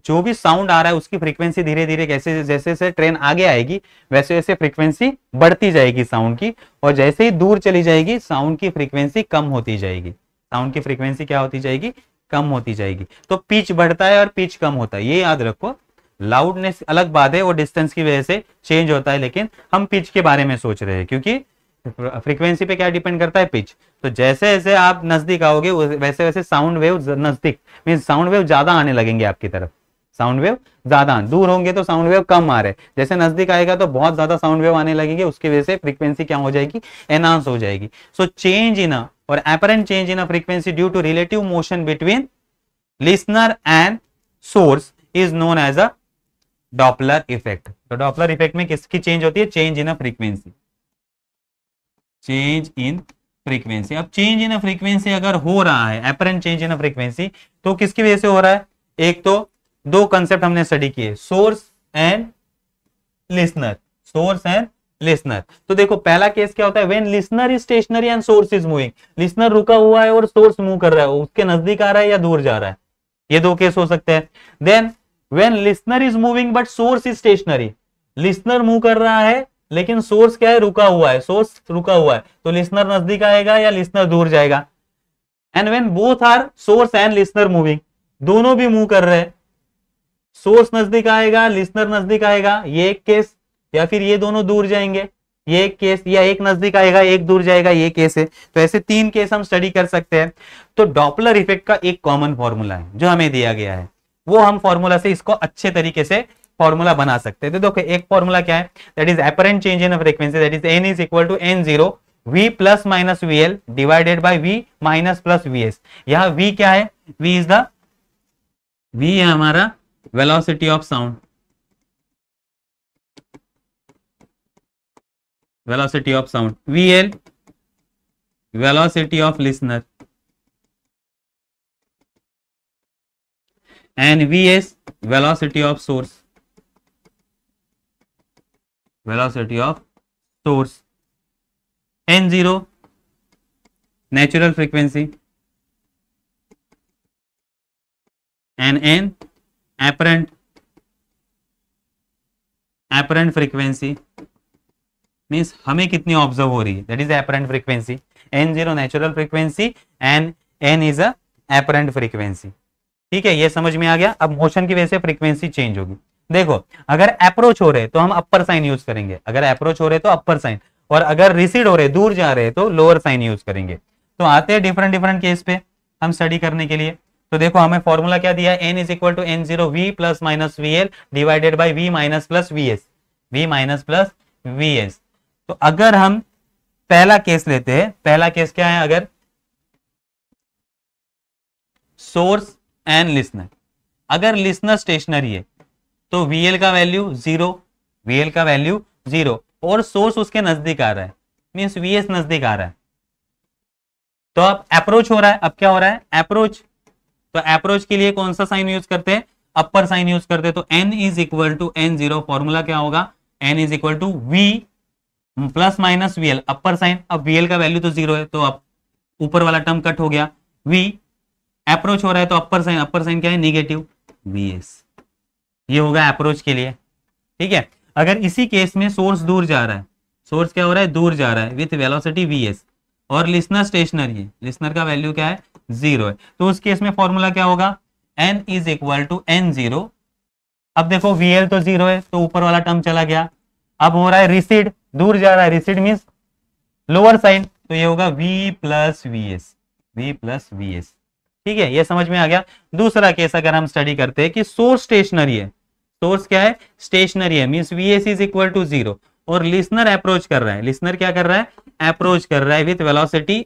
जो भी साउंड आ रहा है उसकी फ्रीक्वेंसी धीरे धीरे कैसे जैसे जैसे ट्रेन आगे आएगी वैसे वैसे फ्रीक्वेंसी बढ़ती जाएगी साउंड की और जैसे ही दूर चली जाएगी साउंड की फ्रीक्वेंसी कम होती जाएगी साउंड की फ्रीक्वेंसी क्या होती जाएगी कम होती जाएगी तो पिच बढ़ता है और पिच कम होता है ये याद रखो लाउडनेस अलग बात है वो डिस्टेंस की वजह से चेंज होता है लेकिन हम पिच के बारे में सोच रहे हैं क्योंकि फ्रीक्वेंसी पे क्या डिपेंड करता है पिच तो जैसे जैसे आप नजदीक आओगे वैसे वैसे साउंड वेव नजदीक मीन साउंड वेव ज्यादा आने लगेंगे आपकी तरफ साउंड वेव ज्यादा दूर होंगे तो साउंड वेव कम आ रहे जैसे नजदीक आएगा तो बहुत ज्यादा साउंड वेव आने लगेंगे उसकी वजह से फ्रीक्वेंसी क्या हो जाएगी एनहांस हो जाएगी सो चेंज इन और apparent change in frequency due to relative motion between listener and source is known as a Doppler effect तो डॉपलर इफेक्ट में किसकी चेंज होती है change in a frequency change in frequency अब change in a frequency अगर हो रहा है apparent change in a frequency तो किसकी वजह से हो रहा है एक तो दो कंसेप्ट हमने स्टडी किए source and listener source and listener तो देखो पहला केस क्या होता है when listener is stationary and source is moving listener रुका हुआ है और सोर्स मूव कर रहा है उसके नजदीक आ रहा है या दूर जा रहा है ये दो केस हो सकते हैं then when listener is moving but source is stationary listener move कर रहा है लेकिन सोर्स क्या है रुका हुआ है सोर्स रुका हुआ है तो लिस्नर नजदीक आएगा या लिस्नर दूर जाएगा and when both are source and listener moving दोनों भी मूव कर रहे हैं सोर्स नजदीक आएगा लिस्नर नजदीक आएगा ये एक केस या फिर ये दोनों दूर जाएंगे ये एक केस या एक नजदीक आएगा एक दूर जाएगा ये केस है तो ऐसे तीन केस हम स्टडी कर सकते हैं तो डॉपलर इफेक्ट का एक कॉमन फॉर्मूला है जो हमें दिया गया है वो हम फॉर्मूला से इसको अच्छे तरीके से फॉर्मूला बना सकते हैं तो देखो एक फॉर्मूला क्या है that is apparent change in frequency that is N is equal to N zero V plus minus V L divided by V minus plus V S यहाँ वी क्या है वी इज द वी है हमारा velocity of sound velocity of sound V L velocity of listener and Vs velocity of source velocity of source N0 natural frequency and N apparent apparent frequency means हमें कितनी observe हो रही है that is apparent frequency N0 natural frequency and N is a apparent frequency ठीक है ये समझ में आ गया अब मोशन की वजह से फ्रीक्वेंसी चेंज होगी देखो अगर अप्रोच हो रहे तो हम अपर साइन यूज करेंगे अगर अप्रोच हो रहे तो अपर साइन और अगर रिसीड हो रहे दूर जा रहे तो लोअर साइन यूज करेंगे तो आते हैं डिफरेंट डिफरेंट केस पे हम स्टडी करने के लिए तो देखो हमें फॉर्मूला क्या दिया N is equal to N zero V plus minus V L divided by V minus plus V S V minus plus V S तो अगर हम पहला केस लेते हैं पहला केस क्या है अगर सोर्स एन लिस्नर अगर लिस्नर स्टेशनरी है तो वीएल का वैल्यू जीरो वीएल का वैल्यू जीरो और सोर्स उसके नजदीक आ रहा है मीन्स वीएस नजदीक आ रहा है तो अब अप्रोच हो रहा है अब क्या हो रहा है अप्रोच तो अप्रोच के लिए कौन सा साइन यूज करते हैं अपर साइन यूज करते हैं तो N is equal to N zero formula क्या होगा N is equal to V plus minus V L upper sign अब वीएल का वैल्यू तो जीरो है तो अब ऊपर वाला टर्म कट हो गया वी अप्रोच हो रहा है तो अपर साइन अपर साइन क्या है निगेटिव वी एस ये होगा अप्रोच के लिए ठीक है अगर इसी केस में सोर्स दूर जा रहा है सोर्स क्या हो रहा है दूर जा रहा है विथ वेलोसिटी वी एस और लिस्नर स्टेशनरी है लिस्नर का वैल्यू क्या है जीरो है तो उस केस में फॉर्मूला क्या होगा N is equal to N zero अब देखो वी एल तो जीरो है तो ऊपर वाला टर्म चला गया अब हो रहा है रिसीड दूर जा रहा है रिसिड मीन्स लोअर साइन तो ये होगा V plus V S V plus V S ठीक है ये समझ में आ गया दूसरा केस अगर हम स्टडी करते हैं कि सोर्स स्टेशनरी है सोर्स क्या है स्टेशनरी है mean V S is equal to zero और लिसनर अप्रोच कर रहा है लिसनर क्या कर रहा है अप्रोच कर रहा है with velocity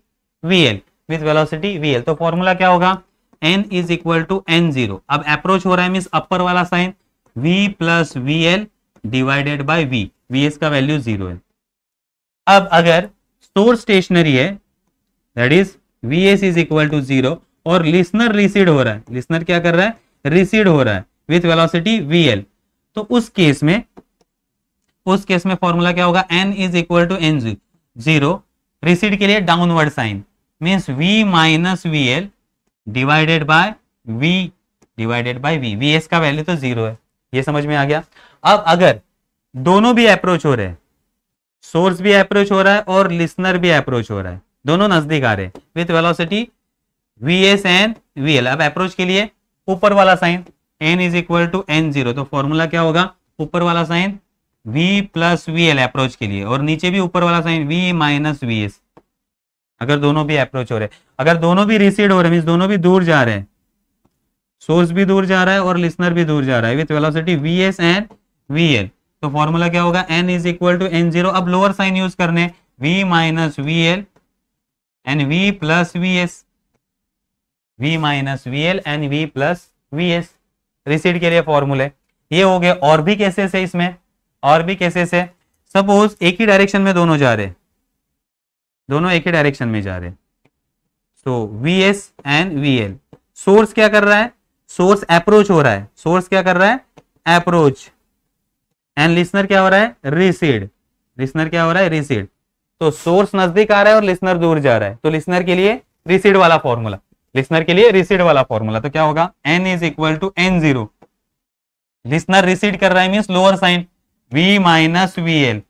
V L with velocity V L तो फॉर्मूला क्या होगा N is equal to N zero अब अप्रोच हो रहा है मीन अपर वाला sign V plus V L divided by V V S का वैल्यू जीरो है अब अगर सोर्स स्टेशनरी है that is V S is equal to zero और लिसनर रिसीड हो रहा है लिसनर क्या कर रहा है रिसीड हो रहा है विथ वेलोसिटी वी तो उस केस में उस केस में फॉर्मूला क्या होगा N is equal to N zero recede के लिए downward sign mean V minus V L divided by V divided by V V S का वैल्यू तो जीरो है ये समझ में आ गया अब अगर दोनों भी अप्रोच हो रहे हैं सोर्स भी अप्रोच हो रहा है और लिसनर भी अप्रोच हो रहा है दोनों नजदीक आ रहे हैं with velocity V S and V L अब अप्रोच के लिए ऊपर वाला sign N is equal to N zero तो फॉर्मूला क्या होगा ऊपर वाला sign V plus V L approach के लिए और नीचे भी ऊपर वाला sign V minus V S अगर दोनों भी अप्रोच हो रहे हैं अगर दोनों भी रिसीड हो रहे हैं दोनों भी दूर जा रहे हैं सोर्स भी दूर जा रहा है और लिसनर भी दूर जा रहा है with velocity V S and V L तो फॉर्मूला क्या होगा N is equal to N zero अब लोअर साइन यूज करने V minus V L and V plus V S V minus V L and V plus V S recede के लिए फॉर्मूले ये हो गए और भी कैसे है इसमें और भी कैसे से सपोज एक ही डायरेक्शन में दोनों जा रहे दोनों एक ही डायरेक्शन में जा रहे so V S and V L source क्या कर रहा है सोर्स अप्रोच हो रहा है सोर्स क्या कर रहा है अप्रोच एंड लिसनर क्या हो रहा है रिसीड लिसनर क्या हो रहा है रिसीड तो सोर्स नजदीक आ रहा है और लिसनर दूर जा रहा है तो लिसनर के लिए रिसीड वाला फॉर्मूला लिस्नर के लिए रिसीड वाला फॉर्मूला तो क्या होगा N is equal to N zero listener recede कर रहा है means lower sign V minus V L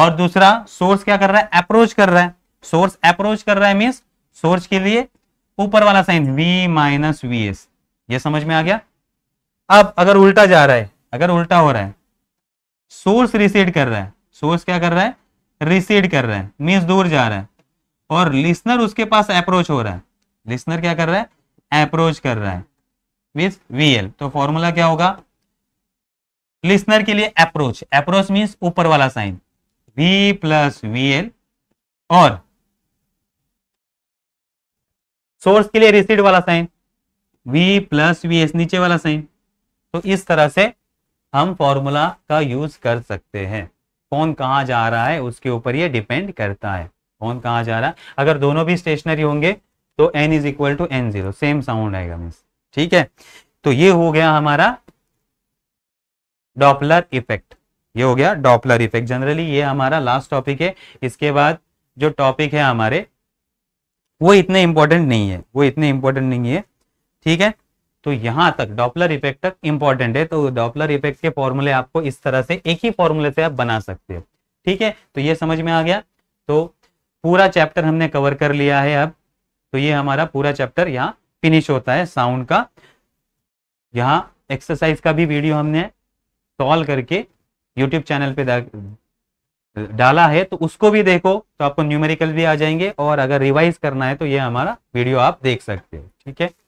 और दूसरा सोर्स क्या कर रहा है अप्रोच कर रहा है सोर्स अप्रोच कर रहा है मीन्स सोर्स के लिए ऊपर वाला sign V minus V S ये समझ में आ गया अब अगर उल्टा जा रहा है अगर उल्टा हो रहा है सोर्स रिसीड कर रहा है सोर्स क्या कर रहा है रिसीड कर रहा है मीन्स दूर जा रहा है और लिस्नर उसके पास अप्रोच हो रहा है लिस्नर क्या कर रहा है अप्रोच कर रहा है विथ एल तो फॉर्मूला क्या होगा लिस्नर के लिए अप्रोच अप्रोच मीन्स ऊपर वाला साइन वी प्लस एल और सोर्स के लिए रिसीड वाला sign V plus V S नीचे वाला साइन तो इस तरह से हम फॉर्मूला का यूज कर सकते हैं कौन कहां जा रहा है उसके ऊपर ये डिपेंड करता है कौन कहां जा रहा है अगर दोनों भी स्टेशनरी होंगे तो N is equal to N zero same sound आएगा मीन्स ठीक है तो ये हो गया हमारा डॉपलर इफेक्ट ये हो गया डॉपलर इफेक्ट जनरली ये हमारा लास्ट टॉपिक है इसके बाद जो टॉपिक है हमारे वो इतने इंपॉर्टेंट नहीं है वो इतने इंपॉर्टेंट नहीं है ठीक है तो यहां तक डॉपलर इफेक्ट तक इंपॉर्टेंट है तो डॉपलर इफेक्ट के फॉर्मूले आपको इस तरह से एक ही फॉर्मूले से आप बना सकते हो ठीक है तो ये समझ में आ गया तो पूरा चैप्टर हमने कवर कर लिया है अब तो ये हमारा पूरा चैप्टर यहाँ फिनिश होता है साउंड का यहाँ एक्सरसाइज का भी वीडियो हमने सॉल्व करके यूट्यूब चैनल पे डाला है तो उसको भी देखो तो आपको न्यूमेरिकल भी आ जाएंगे और अगर रिवाइज करना है तो ये हमारा वीडियो आप देख सकते हो ठीक है